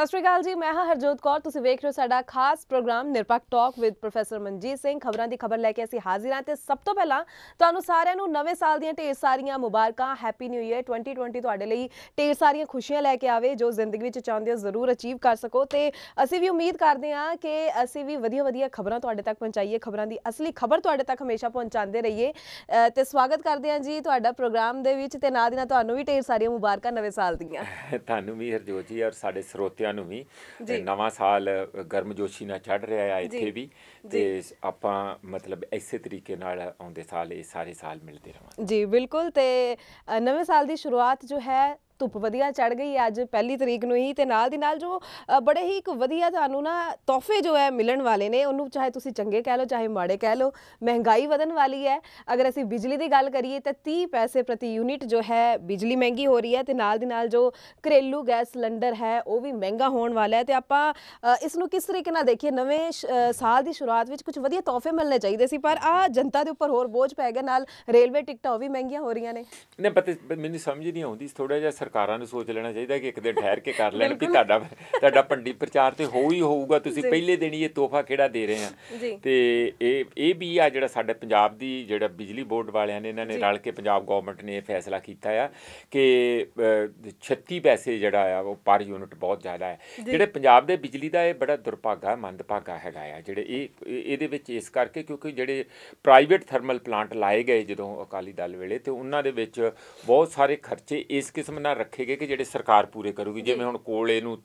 ਸਤਿ ਸ਼੍ਰੀ ਅਕਾਲ ਜੀ ਮੈਂ ਹਾਂ ਹਰਜੋਤ ਕੌਰ ਤੁਸੀਂ ਵੇਖ ਰਹੇ ਹੋ ਸਾਡਾ ਖਾਸ ਪ੍ਰੋਗਰਾਮ ਨਿਰਪੱਖ talk with professor Manjit Singh ਖਬਰਾਂ ਦੀ ਖਬਰ ਲੈ ਕੇ ਅਸੀਂ ਹਾਜ਼ਰ ਹਾਂ ਤੇ ਸਭ ਤੋਂ ਪਹਿਲਾਂ ਤੁਹਾਨੂੰ ਸਾਰਿਆਂ ਨੂੰ ਨਵੇਂ ਸਾਲ ਦੀਆਂ ਢੇਰ ਸਾਰੀਆਂ ਮੁਬਾਰਕਾਂ ਹੈਪੀ ਨਿਊ ਇਅਰ 2020 ਤੁਹਾਡੇ ਲਈ ਢੇਰ ਸਾਰੀਆਂ ਖੁਸ਼ੀਆਂ ਲੈ ਕੇ ਆਵੇ ਜੋ ਜ਼ਿੰਦਗੀ ਵਿੱਚ ਚਾਹੁੰਦੇ ਹੋ ਜ਼ਰੂਰ ਅਚੀਵ ਕਰ ਸਕੋ ਤੇ ਅਸੀਂ ਵੀ ਉਮੀਦ ਕਰਦੇ ਹਾਂ ਕਿ ਅਸੀਂ ਵੀ ਵਧੀਆ ਵਧੀਆ ਖਬਰਾਂ ਤੁਹਾਡੇ ਤੱਕ ਪਹੁੰਚਾਈਏ ਖਬਰਾਂ ਦੀ ਅਸਲੀ ਖਬਰ ਤੁਹਾਡੇ ਤੱਕ ਹਮੇਸ਼ਾ ਪਹੁੰਚਾਉਂਦੇ ਰਹੀਏ ਤੇ ਸਵਾਗਤ ਕਰਦੇ ਹਾਂ ਜੀ ਤੁਹਾਡਾ ਪ੍ਰੋਗਰਾਮ ਦੇ ਵਿੱਚ ਤੇ ਨਾਲ ਦੀ ਨਾਲ ਤੁਹਾਨੂੰ ਵੀ ਢੇਰ ਸਾਰੀਆਂ ਮੁਬਾਰਕਾਂ ਨਵੇਂ ਸਾਲ ਦੀਆਂ ਤੁਹਾਨੂੰ ਵੀ ਹਰਜੋਤ ਜੀ ਔਰ ਸਾਡੇ ਸਰੋਤਿਆਂ ਬੱਚਿਆਂ ਨੂੰ ਵੀ ਨਵਾਂ ਸਾਲ ਗਰਮ ਜੋਸ਼ੀ ਨਾਲ ਚੜ ਰਿਹਾ ਹੈ ਇੱਥੇ ਵੀ ਤੇ ਆਪਾਂ ਮਤਲਬ ਇਸੇ ਤਰੀਕੇ ਨਾਲ ਆਉਂਦੇ ਸਾਲ ਇਹ ਸਾਰੇ ਸਾਲ ਮਿਲਦੇ ਰਹਾਂ ਜੀ ਬਿਲਕੁਲ ਤੇ ਨਵੇਂ ਸਾਲ ਦੀ ਸ਼ੁਰੂਆਤ ਜੋ ਹੈ ਧੁੱਪ ਵਧੀਆ ਚੜ ਗਈ ਅੱਜ ਪਹਿਲੀ ਤਰੀਕ ਨੂੰ ਹੀ ਤੇ ਨਾਲ ਦੀ ਨਾਲ ਜੋ ਬੜੇ ਹੀ ਇੱਕ ਵਧੀਆ ਤੁਹਾਨੂੰ ਨਾ ਤੋਹਫੇ ਜੋ ਹੈ ਮਿਲਣ ਵਾਲੇ ਨੇ ਉਹਨੂੰ ਚਾਹੇ ਤੁਸੀਂ ਚੰਗੇ ਕਹਿ ਲਓ ਚਾਹੇ ਮਾੜੇ ਕਹਿ ਲਓ ਮਹਿੰਗਾਈ ਵਧਣ ਵਾਲੀ ਹੈ ਅਗਰ ਅਸੀਂ ਬਿਜਲੀ ਦੀ ਗੱਲ ਕਰੀਏ ਤਾਂ 30 ਪੈਸੇ ਪ੍ਰਤੀ ਯੂਨਿਟ ਜੋ ਹੈ ਬਿਜਲੀ ਮਹਿੰਗੀ ਹੋ ਰਹੀ ਹੈ ਤੇ ਨਾਲ ਦੀ ਨਾਲ ਜੋ ਘਰੇਲੂ ਗੈਸ ਸਿਲੰਡਰ ਹੈ ਉਹ ਵੀ ਮਹਿੰਗਾ ਹੋਣ ਵਾਲਾ ਹੈ ਤੇ ਆਪਾਂ ਇਸ ਨੂੰ ਕਿਸ ਤਰੀਕੇ ਨਾਲ ਦੇਖੀਏ ਨਵੇਂ ਸਾਲ ਦੀ ਸ਼ੁਰੂਆਤ ਵਿੱਚ ਕੁਝ ਵਧੀਆ ਤੋਹਫੇ ਮਿਲਣੇ ਚਾਹੀਦੇ ਸੀ ਪਰ ਆ ਜਨਤਾ ਦੇ ਉੱਪਰ ਹੋਰ ਬੋਝ ਪੈ ਗਿਆ ਨਾਲ ਰੇਲਵੇ ਟਿਕਟਾਂ ਉਹ ਵੀ ਮਹਿੰਗੀਆਂ ਹੋ ਰਹੀਆਂ ਨੇ ਨਹੀਂ ਪਤਾ ਮੈਨੂੰ ਸਮਝ ਨਹੀਂ ਆਉਂਦੀ ਥੋੜਾ ਜਿਹਾ ਸਰਕਾਰਾਂ ਨੂੰ ਸੋਚ ਲੈਣਾ ਚਾਹੀਦਾ ਕਿ ਇੱਕ ਦਿਨ ਠਹਿਰ ਕੇ ਕਰ ਲੈਣ ਕਿ ਤੁਹਾਡਾ ਤੁਹਾਡਾ ਪੰਡੀ ਪ੍ਰਚਾਰ ਤੇ ਹੋ ਹੀ ਹੋਊਗਾ ਤੁਸੀਂ ਪਹਿਲੇ ਦਿਨ ਹੀ ਇਹ ਤੋਹਫਾ ਕਿਹੜਾ ਦੇ ਰਹੇ ਆ ਤੇ ਇਹ ਇਹ ਵੀ ਆ ਜਿਹੜਾ ਸਾਡੇ ਪੰਜਾਬ ਦੀ ਜਿਹੜਾ ਬਿਜਲੀ ਬੋਰਡ ਵਾਲਿਆਂ ਨੇ ਇਹਨਾਂ ਨੇ ਰਲ ਕੇ ਪੰਜਾਬ ਗਵਰਨਮੈਂਟ ਨੇ ਇਹ ਫੈਸਲਾ ਕੀਤਾ ਆ ਕਿ 36 ਪੈਸੇ ਜਿਹੜਾ ਆ ਉਹ ਪਰ ਯੂਨਿਟ ਬਹੁਤ ਜ਼ਿਆਦਾ ਹੈ ਜਿਹੜੇ ਪੰਜਾਬ ਦੇ ਬਿਜਲੀ ਦਾ ਇਹ ਬੜਾ ਦੁਰਭਾਗਾ ਮੰਦਭਾਗਾ ਹੈਗਾ ਆ ਜਿਹੜੇ ਇਹ ਇਹਦੇ ਵਿੱਚ ਇਸ ਕਰਕੇ ਕਿਉਂਕਿ ਜਿਹੜੇ ਪ੍ਰਾਈਵੇਟ ਥਰਮਲ ਪਲਾਂਟ ਲਾਏ ਗਏ ਜਦੋਂ ਅਕਾਲੀ ਦਲ ਵੇਲੇ ਤੇ ਉਹਨਾਂ ਦੇ ਵਿੱਚ ਬਹੁਤ ਸਾਰੇ ਖਰਚੇ ਇਸ ਕਿਸਮ ਨਾਲ ਰੱਖੇਗੇ ਕਿ ਜਿਹੜੇ ਸਰਕਾਰ ਪੂਰੇ ਕਰੂਗੀ ਜਿਵੇਂ ਹੁਣ ਕੋਲੇ ਨੂੰ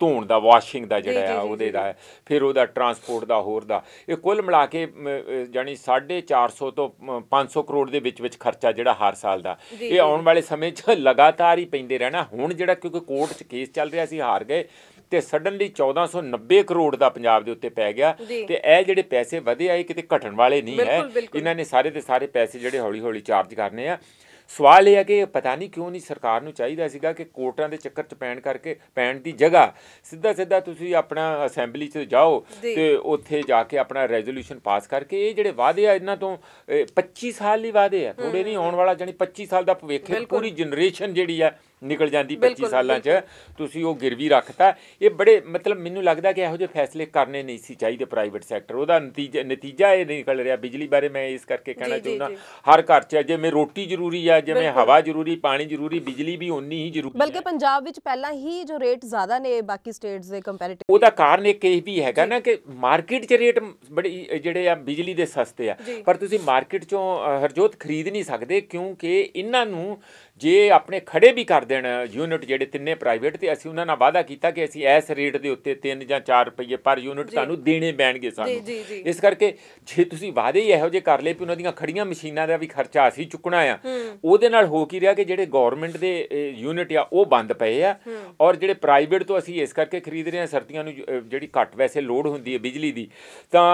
ਧੋਣ ਦਾ ਵਾਸ਼ਿੰਗ ਦਾ ਜਿਹੜਾ ਆ ਉਹਦੇ ਦਾ ਫਿਰ ਉਹਦਾ ਟਰਾਂਸਪੋਰਟ ਦਾ ਹੋਰ ਦਾ ਇਹ ਕੁੱਲ ਮਿਲਾ ਕੇ ਜਾਨੀ 450 ਤੋਂ 500 ਕਰੋੜ ਦੇ ਵਿੱਚ ਵਿੱਚ ਖਰਚਾ ਜਿਹੜਾ ਹਰ ਸਾਲ ਦਾ ਇਹ ਆਉਣ ਵਾਲੇ ਸਮੇਂ 'ਚ ਲਗਾਤਾਰ ਹੀ ਪੈਂਦੇ ਰਹਿਣਾ ਹੁਣ ਜਿਹੜਾ ਕਿਉਂਕਿ ਕੋਰਟ 'ਚ ਕੇਸ ਚੱਲ ਰਿਹਾ ਸੀ ਹਾਰ ਗਏ ਤੇ ਸਡਨਲੀ 1490 ਕਰੋੜ ਦਾ ਪੰਜਾਬ ਦੇ ਉੱਤੇ ਪੈ ਗਿਆ ਤੇ ਇਹ ਜਿਹੜੇ ਪੈਸੇ ਵਧੇ ਆਏ ਕਿਤੇ ਘਟਣ ਵਾਲੇ ਨਹੀਂ ਹੈ ਇਹਨਾਂ ਨੇ ਸਾਰੇ ਦੇ ਸਾਰੇ ਪੈਸੇ ਜਿਹੜੇ ਹੌਲੀ ਹੌਲੀ ਚਾਰਜ ਕਰਨੇ ਆ ਸਵਾਲ ਇਹ ਹੈ ਕਿ ਪਤਾ ਨਹੀਂ ਕਿਉਂ ਨਹੀਂ ਸਰਕਾਰ ਨੂੰ ਚਾਹੀਦਾ ਸੀਗਾ ਕਿ ਕੋਰਟਾਂ ਦੇ ਚੱਕਰ 'ਚ ਪੈਣ ਕਰਕੇ ਪੈਣ ਦੀ ਜਗ੍ਹਾ ਸਿੱਧਾ ਸਿੱਧਾ ਤੁਸੀਂ ਆਪਣਾ ਅਸੈਂਬਲੀ 'ਚ ਜਾਓ ਤੇ ਉੱਥੇ ਜਾ ਕੇ ਆਪਣਾ ਰੈਜ਼ੋਲੂਸ਼ਨ ਪਾਸ ਕਰਕੇ ਇਹ ਜਿਹੜੇ ਵਾਅਦੇ ਆ ਇਹਨਾਂ ਤੋਂ 25 ਸਾਲ ਲਈ ਵਾਅਦੇ ਆ ਥੋੜੇ ਨਹੀਂ ਆਉਣ ਵਾਲਾ ਜਾਨੀ 25 ਸਾਲ ਦਾ ਭਵਿੱਖ ਪੂਰੀ ਜਨਰੇਸ਼ਨ ਜਿਹੜੀ ਆ ਨਿਕਲ ਜਾਂਦੀ 25 ਸਾਲਾਂ 'ਚ ਤੁਸੀਂ ਉਹ ਗਿਰਵੀ ਰੱਖਤਾ ਇਹ ਬੜੇ ਮਤਲਬ ਮੈਨੂੰ ਲੱਗਦਾ ਕਿ ਇਹੋ ਜਿਹੇ ਫੈਸਲੇ ਕਰਨੇ ਨਹੀਂ ਸੀ ਚਾਹੀਦੇ ਪ੍ਰਾਈਵੇਟ ਸੈਕਟਰ ਉਹਦਾ ਨਤੀਜਾ ਨਤੀਜਾ ਇਹ ਨਿਕਲ ਰਿਹਾ ਬਿਜਲੀ ਬਾਰੇ ਮੈਂ ਇਸ ਕਰਕੇ ਕਹਿਣਾ ਚਾਹੁੰਦਾ ਹਰ ਘਰ 'ਚ ਜੇ ਮੈਂ ਰੋਟੀ ਜ਼ਰੂਰੀ ਆ ਜਿਵੇਂ ਹਵਾ ਜ਼ਰੂਰੀ ਪਾਣੀ ਜ਼ਰੂਰੀ ਬਿਜਲੀ ਵੀ ਉਨੀ ਹੀ ਜ਼ਰੂਰੀ ਬਲਕਿ ਪੰਜਾਬ ਵਿੱਚ ਪਹਿਲਾਂ ਹੀ ਜੋ ਰੇਟ ਜ਼ਿਆਦਾ ਨੇ ਬਾਕੀ ਸਟੇਟਸ ਦੇ ਕੰਪੈਰੀਟਿਵ ਉਹਦਾ ਕਾਰਨ ਇੱਕ ਇਹ ਵੀ ਹੈਗਾ ਨਾ ਕਿ ਮਾਰਕੀਟ 'ਚ ਰੇਟ ਬੜੀ ਜਿਹੜੇ ਆ ਬਿਜਲੀ ਦੇ ਸਸਤੇ ਆ ਪਰ ਤੁਸੀਂ ਮਾਰਕੀਟ 'ਚੋਂ ਹਰਜੋਤ ਖਰੀਦ ਨਹੀਂ ਸਕਦੇ ਕਿਉਂਕਿ ਇਹਨਾਂ ਨੂੰ ਜੇ ਆਪਣੇ ਖੜੇ ਵੀ ਕਰ ਦੇਣ ਯੂਨਿਟ ਜਿਹੜੇ ਤਿੰਨੇ ਪ੍ਰਾਈਵੇਟ ਤੇ ਅਸੀਂ ਉਹਨਾਂ ਨਾਲ ਵਾਅਦਾ ਕੀਤਾ ਕਿ ਅਸੀਂ ਇਸ ਰੇਟ ਦੇ ਉੱਤੇ 3 ਜਾਂ 4 ਰੁਪਏ ਪਰ ਯੂਨਿਟ ਤੁਹਾਨੂੰ ਦੇਣੇ ਪੈਣਗੇ ਸਾਨੂੰ ਇਸ ਕਰਕੇ ਜੇ ਤੁਸੀਂ ਵਾਅਦੇ ਹੀ ਇਹੋ ਜੇ ਕਰ ਲਏ ਵੀ ਉਹਨਾਂ ਦੀਆਂ ਖੜੀਆਂ ਮਸ਼ੀਨਾਂ ਦਾ ਵੀ ਖਰਚਾ ਅਸੀਂ ਚੁੱਕਣਾ ਆ ਉਹਦੇ ਨਾਲ ਹੋ ਕੀ ਰਿਹਾ ਕਿ ਜਿਹੜੇ ਗਵਰਨਮੈਂਟ ਦੇ ਯੂਨਿਟ ਆ ਉਹ ਬੰਦ ਪਏ ਆ ਔਰ ਜਿਹੜੇ ਪ੍ਰਾਈਵੇਟ ਤੋਂ ਅਸੀਂ ਇਸ ਕਰਕੇ ਖਰੀਦ ਰਹੇ ਆ ਸਰਦੀਆਂ ਨੂੰ ਜਿਹੜੀ ਘੱਟ ਵੈਸੇ ਲੋਡ ਹੁੰਦੀ ਹੈ ਬਿਜਲੀ ਦੀ ਤਾਂ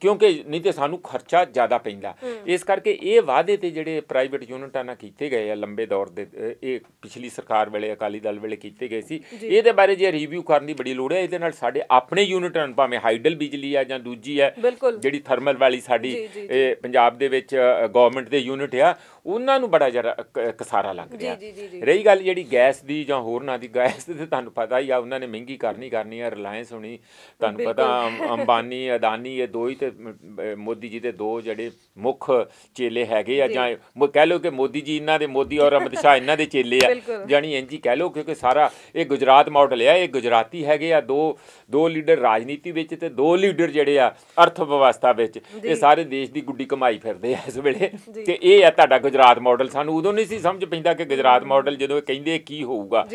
ਕਿਉਂਕਿ ਨਹੀਂ ਤੇ ਸਾਨੂੰ ਖਰਚਾ ਜ਼ਿਆਦਾ ਪੈਂਦਾ ਇਸ ਕਰਕੇ ਇਹ ਵਾਅਦੇ ਤੇ ਜਿਹੜੇ ਪ੍ਰਾਈਵੇਟ ਯੂਨਿਟਾਂ ਨਾਲ ਕੀਤੇ ਗਏ ਆ ਲੰਬੇ ਦੌਰ ਦੇ ਇਹ ਪਿਛਲੀ ਸਰਕਾਰ ਵੇਲੇ ਅਕਾਲੀ ਦਲ ਵੇਲੇ ਕੀਤੇ ਗਏ ਸੀ ਇਹਦੇ ਬਾਰੇ ਜੇ ਰਿਵਿਊ ਕਰਨ ਦੀ ਬੜੀ ਲੋੜ ਹੈ ਇਹਦੇ ਨਾਲ ਸਾਡੇ ਆਪਣੇ ਯੂਨਿਟ ਹਨ ਭਾਵੇਂ ਹਾਈਡਲ ਬਿਜਲੀ ਆ ਜਾਂ ਦੂਜੀ ਹੈ ਜਿਹੜੀ ਥਰਮਲ ਵਾਲੀ ਸਾਡੀ ਇਹ ਪੰਜਾਬ ਦੇ ਵਿੱਚ ਗਵਰਨਮੈਂਟ ਦੇ ਯੂਨਿਟ ਆ ਉਹਨਾਂ ਨੂੰ ਬੜਾ ਜਰਾ ਕਸਾਰਾ ਲੱਗ ਰਿਹਾ ਰਹੀ ਗੱਲ ਜਿਹੜੀ ਗੈਸ ਦੀ ਜਾਂ ਹੋਰ ਨਾ ਦੀ ਗੈਸ ਤੇ ਤੁਹਾਨੂੰ ਪਤਾ ਹੀ ਆ ਉਹਨਾਂ ਨੇ ਮਹਿੰਗੀ ਕਰਨੀ ਕਰਨੀ ਆ ਰਿਲਾਇੰਸ ਹੋਣੀ ਤੁਹਾਨੂੰ ਪਤਾ ਅੰਬਾਨੀ ਅਦਾਨੀ ਇਹ ਦੋ ਹੀ ਤੇ ਮੋਦੀ ਜੀ ਦੇ ਦੋ ਜਿਹੜੇ ਮੁੱਖ ਚੇਲੇ ਹੈਗੇ ਆ ਜਾਂ ਕਹਿ ਲਓ ਕਿ ਮੋਦੀ ਜੀ ਇਹਨਾਂ ਦੇ ਮੋਦੀ ਔਰ ਅਮਿਤ ਸ਼ਾਹ ਇਹਨਾਂ ਦੇ ਚੇਲੇ ਆ ਜਾਨੀ ਇੰਜੀ ਕਹਿ ਲਓ ਕਿਉਂਕਿ ਸਾਰਾ ਇਹ ਗੁਜਰਾਤ ਮਾਡਲ ਆ ਇਹ ਗੁਜਰਾਤੀ ਹੈਗੇ ਆ ਦੋ ਦੋ ਲੀਡਰ ਰਾਜਨੀਤੀ ਵਿੱਚ ਤੇ ਦੋ ਲੀਡਰ ਜਿਹੜੇ ਆ ਅਰਥ ਵਿਵਸਥਾ ਵਿੱਚ ਇਹ ਸਾਰੇ ਦੇਸ਼ ਦੀ ਗੁੱਡੀ ਕਮਾਈ ਫਿਰਦੇ ਆ ਇਸ ਵੇਲੇ ਤੇ ਇਹ ਆ ਤੁਹਾਡਾ ਗੁਜਰਾਤ ਮਾਡਲ ਸਾਨੂੰ ਉਦੋਂ ਨਹੀਂ ਸੀ ਸਮਝ ਪੈਂਦਾ ਕਿ ਗੁਜਰਾਤ ਮਾਡਲ ਜਦੋਂ ਕਹਿੰਦੇ ਕੀ ਹੋਊਗਾ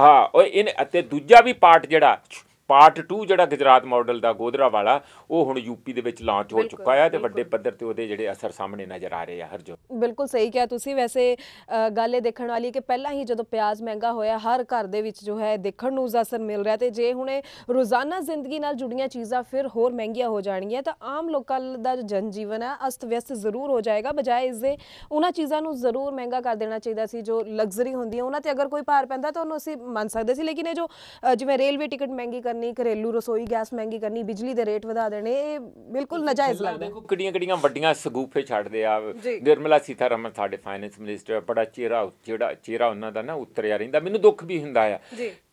ਹਾਂ ਓਏ ਇਹਨੇ ਅਤੇ ਦੂਜਾ ਵੀ ਪਾਰਟ ਜਿਹੜਾ ਪਾਰਟ 2 ਜਿਹੜਾ ਗੁਜਰਾਤ ਮਾਡਲ ਦਾ ਗੋਦਰਾ ਵਾਲਾ ਉਹ ਹੁਣ ਯੂਪੀ ਦੇ ਵਿੱਚ ਲਾਂਚ ਹੋ ਚੁੱਕਾ ਹੈ ਤੇ ਵੱਡੇ ਪੱਧਰ ਤੇ ਉਹਦੇ ਜਿਹੜੇ ਅਸਰ ਸਾਹਮਣੇ ਨਜ਼ਰ ਆ ਰਹੇ ਆ ਹਰਜੋ ਬਿਲਕੁਲ ਸਹੀ ਕਿਹਾ ਤੁਸੀਂ ਵੈਸੇ ਗੱਲ ਇਹ ਦੇਖਣ ਵਾਲੀ ਕਿ ਪਹਿਲਾਂ ਹੀ ਜਦੋਂ ਪਿਆਜ਼ ਮਹਿੰਗਾ ਹੋਇਆ ਹਰ ਘਰ ਦੇ ਵਿੱਚ ਜੋ ਹੈ ਦੇਖਣ ਨੂੰ ਉਸ ਅਸਰ ਮਿਲ ਰਿਹਾ ਤੇ ਜੇ ਹੁਣੇ ਰੋਜ਼ਾਨਾ ਜ਼ਿੰਦਗੀ ਨਾਲ ਜੁੜੀਆਂ ਚੀਜ਼ਾਂ ਫਿਰ ਹੋਰ ਮਹਿੰਗੀਆਂ ਹੋ ਜਾਣਗੀਆਂ ਤਾਂ ਆਮ ਲੋਕਾਂ ਦਾ ਜਨ ਜੀਵਨ ਹੈ ਅਸਤ-ਵਿਅਸਤ ਜ਼ਰੂਰ ਹੋ ਜਾਏਗਾ ਬਜਾਏ ਇਸ ਦੇ ਉਹਨਾਂ ਚੀਜ਼ਾਂ ਨੂੰ ਜ਼ਰੂਰ ਮਹਿੰਗਾ ਕਰ ਦੇਣਾ ਚਾਹੀਦਾ ਸੀ ਜੋ ਲਗਜ਼ਰੀ ਹੁੰਦੀ ਹੈ ਉਹਨਾਂ ਤੇ ਅਗਰ ਕੋਈ ਭਾਰ ਪੈਂਦਾ ਤਾਂ ਉਹਨੂੰ ਅਸੀਂ ਮੰਨ ਸਕਦੇ ਸੀ ਲੇਕਿਨ ਇਹ ਜੋ ਜਿਵੇਂ ਰੇਲਵੇ ਟਿਕਟ ਮਹਿੰਗੀ ਕਰਨੀ ਘਰੇਲੂ ਰਸੋਈ ਗੈਸ ਮਹਿੰਗੀ ਕਰਨੀ ਬਿਜਲੀ ਦੇ ਰੇਟ ਵਧਾ ਦੇਣੇ ਇਹ ਬਿਲਕੁਲ ਨਜਾਇਜ਼ ਲੱਗਦਾ ਦੇਖੋ ਕਿੜੀਆਂ ਕਿੜੀਆਂ ਵੱਡੀਆਂ ਸਗੂਫੇ ਛੱਡਦੇ ਆ ਨਿਰਮਲਾ ਸੀਤਾਰਮਨ ਸਾਡੇ ਫਾਈਨੈਂਸ ਮਿਨਿਸਟਰ ਬੜਾ ਚਿਹਰਾ ਜਿਹੜਾ ਚਿਹਰਾ ਉਹਨਾਂ ਦਾ ਨਾ ਉਤਰਿਆ ਰਹਿੰਦਾ ਮੈਨੂੰ ਦੁੱਖ ਵੀ ਹੁੰਦਾ ਆ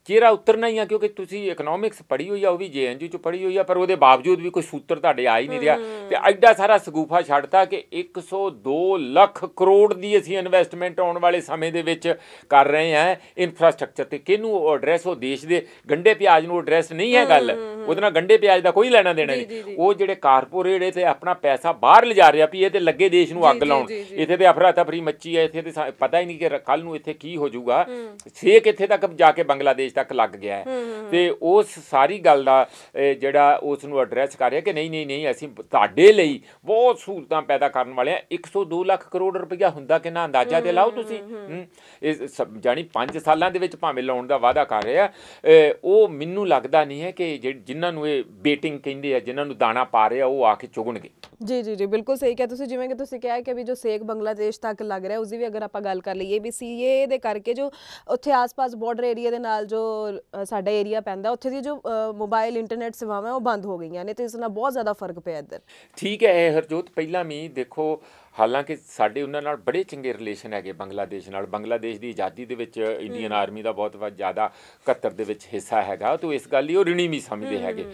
ਚਿਹਰਾ ਉਤਰਨਾ ਹੀ ਆ ਕਿਉਂਕਿ ਤੁਸੀਂ ਇਕਨੋਮਿਕਸ ਪੜ੍ਹੀ ਹੋਈ ਆ ਉਹ ਵੀ ਜੀਐਨਯੂ ਚ ਪੜ੍ਹੀ ਹੋਈ ਆ ਪਰ ਉਹਦੇ ਬਾਵਜੂਦ ਵੀ ਕੋਈ ਸੂਤਰ ਤੁਹਾਡੇ ਆ ਹੀ ਨਹੀਂ ਰਿਹਾ ਤੇ ਐਡਾ ਸਾਰਾ ਸਗੂਫਾ ਛੱਡਤਾ ਕਿ 102 ਲੱਖ ਕਰੋੜ ਦੀ ਅਸੀਂ ਇਨਵੈਸਟਮੈਂਟ ਆਉਣ ਵਾਲੇ ਸਮੇਂ ਦੇ ਵਿੱਚ ਕਰ ਰਹੇ ਆ ਇਨਫਰਾਸਟ੍ਰਕਚਰ ਤੇ ਕਿਹਨੂੰ ਐਡਰੈਸ ਉਹ ਦੇਸ਼ ਦੇ ਗੰਡੇ ਪਿਆਜ਼ ਨੂੰ ਐਡਰੈਸ ਨਹੀਂ ਹੈ ਗੱਲ ਉਹਦੇ ਨਾਲ ਗੰਡੇ ਪਿਆਜ਼ ਦਾ ਕੋਈ ਲੈਣਾ ਦੇਣਾ ਨਹੀਂ ਉਹ ਜਿਹੜੇ ਕਾਰਪੋਰੇਟ ਇਹ ਤੇ ਆਪਣਾ ਪੈਸਾ ਬਾਹਰ ਲਿਜਾ ਰਿਹਾ ਵੀ ਇਹ ਤੇ ਲੱਗੇ ਦੇਸ਼ ਨੂੰ ਅੱਗ ਲਾਉਣ ਇੱਥੇ ਤੇ ਅਫਰਾ ਤਫਰੀ ਮੱਚੀ ਹੈ ਇੱਥੇ ਤੇ ਪਤਾ ਹੀ ਨਹੀਂ ਕਿ ਕੱਲ ਨੂੰ ਇੱਥੇ ਕੀ ਹੋ ਜਾਊਗਾ ਛੇ ਕਿੱਥੇ ਤੱਕ ਜਾ ਕੇ ਬੰਗਲਾਦੇਸ਼ ਸਟੇਜ ਤੱਕ ਲੱਗ ਗਿਆ ਹੈ ਤੇ ਉਸ ਸਾਰੀ ਗੱਲ ਦਾ ਜਿਹੜਾ ਉਸ ਨੂੰ ਐਡਰੈਸ ਕਰ ਰਿਹਾ ਕਿ ਨਹੀਂ ਨਹੀਂ ਨਹੀਂ ਅਸੀਂ ਤੁਹਾਡੇ ਲਈ ਬਹੁਤ ਸਹੂਲਤਾਂ ਪੈਦਾ ਕਰਨ ਵਾਲੇ ਆ 102 ਲੱਖ ਕਰੋੜ ਰੁਪਇਆ ਹੁੰਦਾ ਕਿੰਨਾ ਅੰਦਾਜ਼ਾ ਤੇ ਲਾਓ ਤੁਸੀਂ ਇਹ ਜਾਨੀ 5 ਸਾਲਾਂ ਦੇ ਵਿੱਚ ਭਾਵੇਂ ਲਾਉਣ ਦਾ ਵਾਅਦਾ ਕਰ ਰਿਹਾ ਉਹ ਮੈਨੂੰ ਲੱਗਦਾ ਨਹੀਂ ਹੈ ਕਿ ਜਿਨ੍ਹਾਂ ਨੂੰ ਇਹ ਬੇਟਿੰਗ ਕਹਿੰਦੇ ਆ ਜਿਨ੍ਹਾਂ ਨੂੰ ਦਾਣਾ ਪਾ ਰਿਹਾ ਉਹ ਆ ਕੇ ਚੁਗਣਗੇ ਜੀ ਜੀ ਜੀ ਬਿਲਕੁਲ ਸਹੀ ਕਿਹਾ ਤੁਸੀਂ ਜਿਵੇਂ ਕਿ ਤੁਸੀਂ ਕਿਹਾ ਕਿ ਵੀ ਜੋ ਸੇਕ ਬੰਗਲਾਦੇਸ਼ ਤੱਕ ਲੱਗ ਰਿਹਾ ਉਸ ਦੀ ਵੀ ਅਗਰ ਆਪਾਂ ਗੱਲ ਕਰ ਲਈਏ ਵੀ ਸੀਏ ਦੇ ਕਰਕੇ ਜੋ ਉੱਥੇ ਆਸ-ਪਾਸ ਬਾਰਡਰ ਏਰੀਆ ਦੇ ਨਾਲ ਜੋ ਜੋ ਸਾਡਾ ਏਰੀਆ ਪੈਂਦਾ ਉੱਥੇ ਦੀ ਜੋ ਮੋਬਾਈਲ ਇੰਟਰਨੈਟ ਸੇਵਾਵਾਂ ਉਹ ਬੰਦ ਹੋ ਗਈਆਂ ਨੇ ਤੇ ਇਸ ਨਾਲ ਬਹੁਤ ਜ਼ਿਆਦਾ ਫਰਕ ਪਿਆ ਇੱਧਰ ਠੀਕ ਹੈ ਹਰਜੋਤ ਪਹਿਲਾਂ ਵੀ ਦੇਖੋ ਹਾਲਾਂਕਿ ਸਾਡੇ ਉਹਨਾਂ ਨਾਲ ਬੜੇ ਚੰਗੇ ਰਿਲੇਸ਼ਨ ਹੈਗੇ ਬੰਗਲਾਦੇਸ਼ ਨਾਲ ਬੰਗਲਾਦੇਸ਼ ਦੀ ਆਜ਼ਾਦੀ ਦੇ ਵਿੱਚ ਇੰਡੀਅਨ ਆਰਮੀ ਦਾ ਬਹੁਤ ਜ਼ਿਆਦਾ 71 ਦੇ ਵਿੱਚ ਹਿੱਸਾ ਹੈਗਾ ਤੋਂ ਇਸ ਗੱਲ ਲਈ ਉਹ ਰਿਣੀ ਵੀ ਸਮਝਦੇ ਹੈਗੇ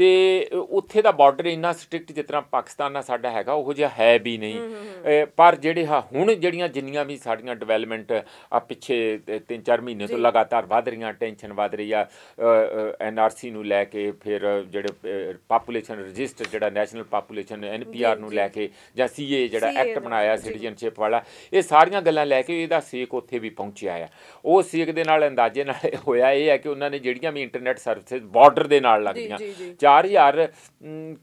ਤੇ ਉੱਥੇ ਦਾ ਬਾਰਡਰ ਇੰਨਾ ਸਟ੍ਰਿਕਟ ਜਿਤਨਾ ਪਾਕਿਸਤਾਨ ਨਾਲ ਸਾਡਾ ਹੈਗਾ ਉਹ ਜਿਹਾ ਹੈ ਵੀ ਨਹੀਂ ਪਰ ਜਿਹੜੇ ਹੁਣ ਜਿਹੜੀਆਂ ਜਿੰਨੀਆਂ ਵੀ ਸਾਡੀਆਂ ਡਿਵੈਲਪਮੈਂਟ ਆ ਪਿੱਛੇ 3-4 ਮਹੀਨੇ ਤੋਂ ਲਗਾਤਾਰ ਵਧ ਰਹੀਆਂ ਟੈਨਸ਼ਨ ਵਧ ਰਹੀ ਆ ਐਨ ਆਰ ਸੀ ਨੂੰ ਲੈ ਕੇ ਫਿਰ ਜਿਹੜੇ ਪਾਪੂਲੇਸ਼ਨ ਰਜਿਸਟਰ ਜਿਹੜਾ ਨੈਸ਼ਨਲ ਪਾਪੂਲੇਸ਼ਨ ਆਰ ਨੂੰ ਲੈ ਕੇ ਜਾਂ ਸੀਏ ਜਿਹੜਾ ਐਕਟ ਬਣਾਇਆ ਸਿਟੀਜ਼ਨਸ਼ਿਪ ਵਾਲਾ ਇਹ ਸਾਰੀਆਂ ਗੱਲਾਂ ਲੈ ਕੇ ਇਹਦਾ ਸੇਕ ਉੱਥੇ ਵੀ ਪਹੁੰਚਿਆ ਆ ਉਹ ਸੇਕ ਦੇ ਨਾਲ ਅੰਦਾਜ਼ੇ ਨਾਲ ਹੋਇਆ ਇਹ ਹੈ ਕਿ ਉਹਨਾਂ ਨੇ ਜਿਹੜੀਆਂ ਵੀ ਇੰਟਰਨੈਟ ਸਰਵਿਸਿਜ਼ ਬਾਰਡਰ ਦੇ ਨਾਲ ਲੱਗਦੀਆਂ 4000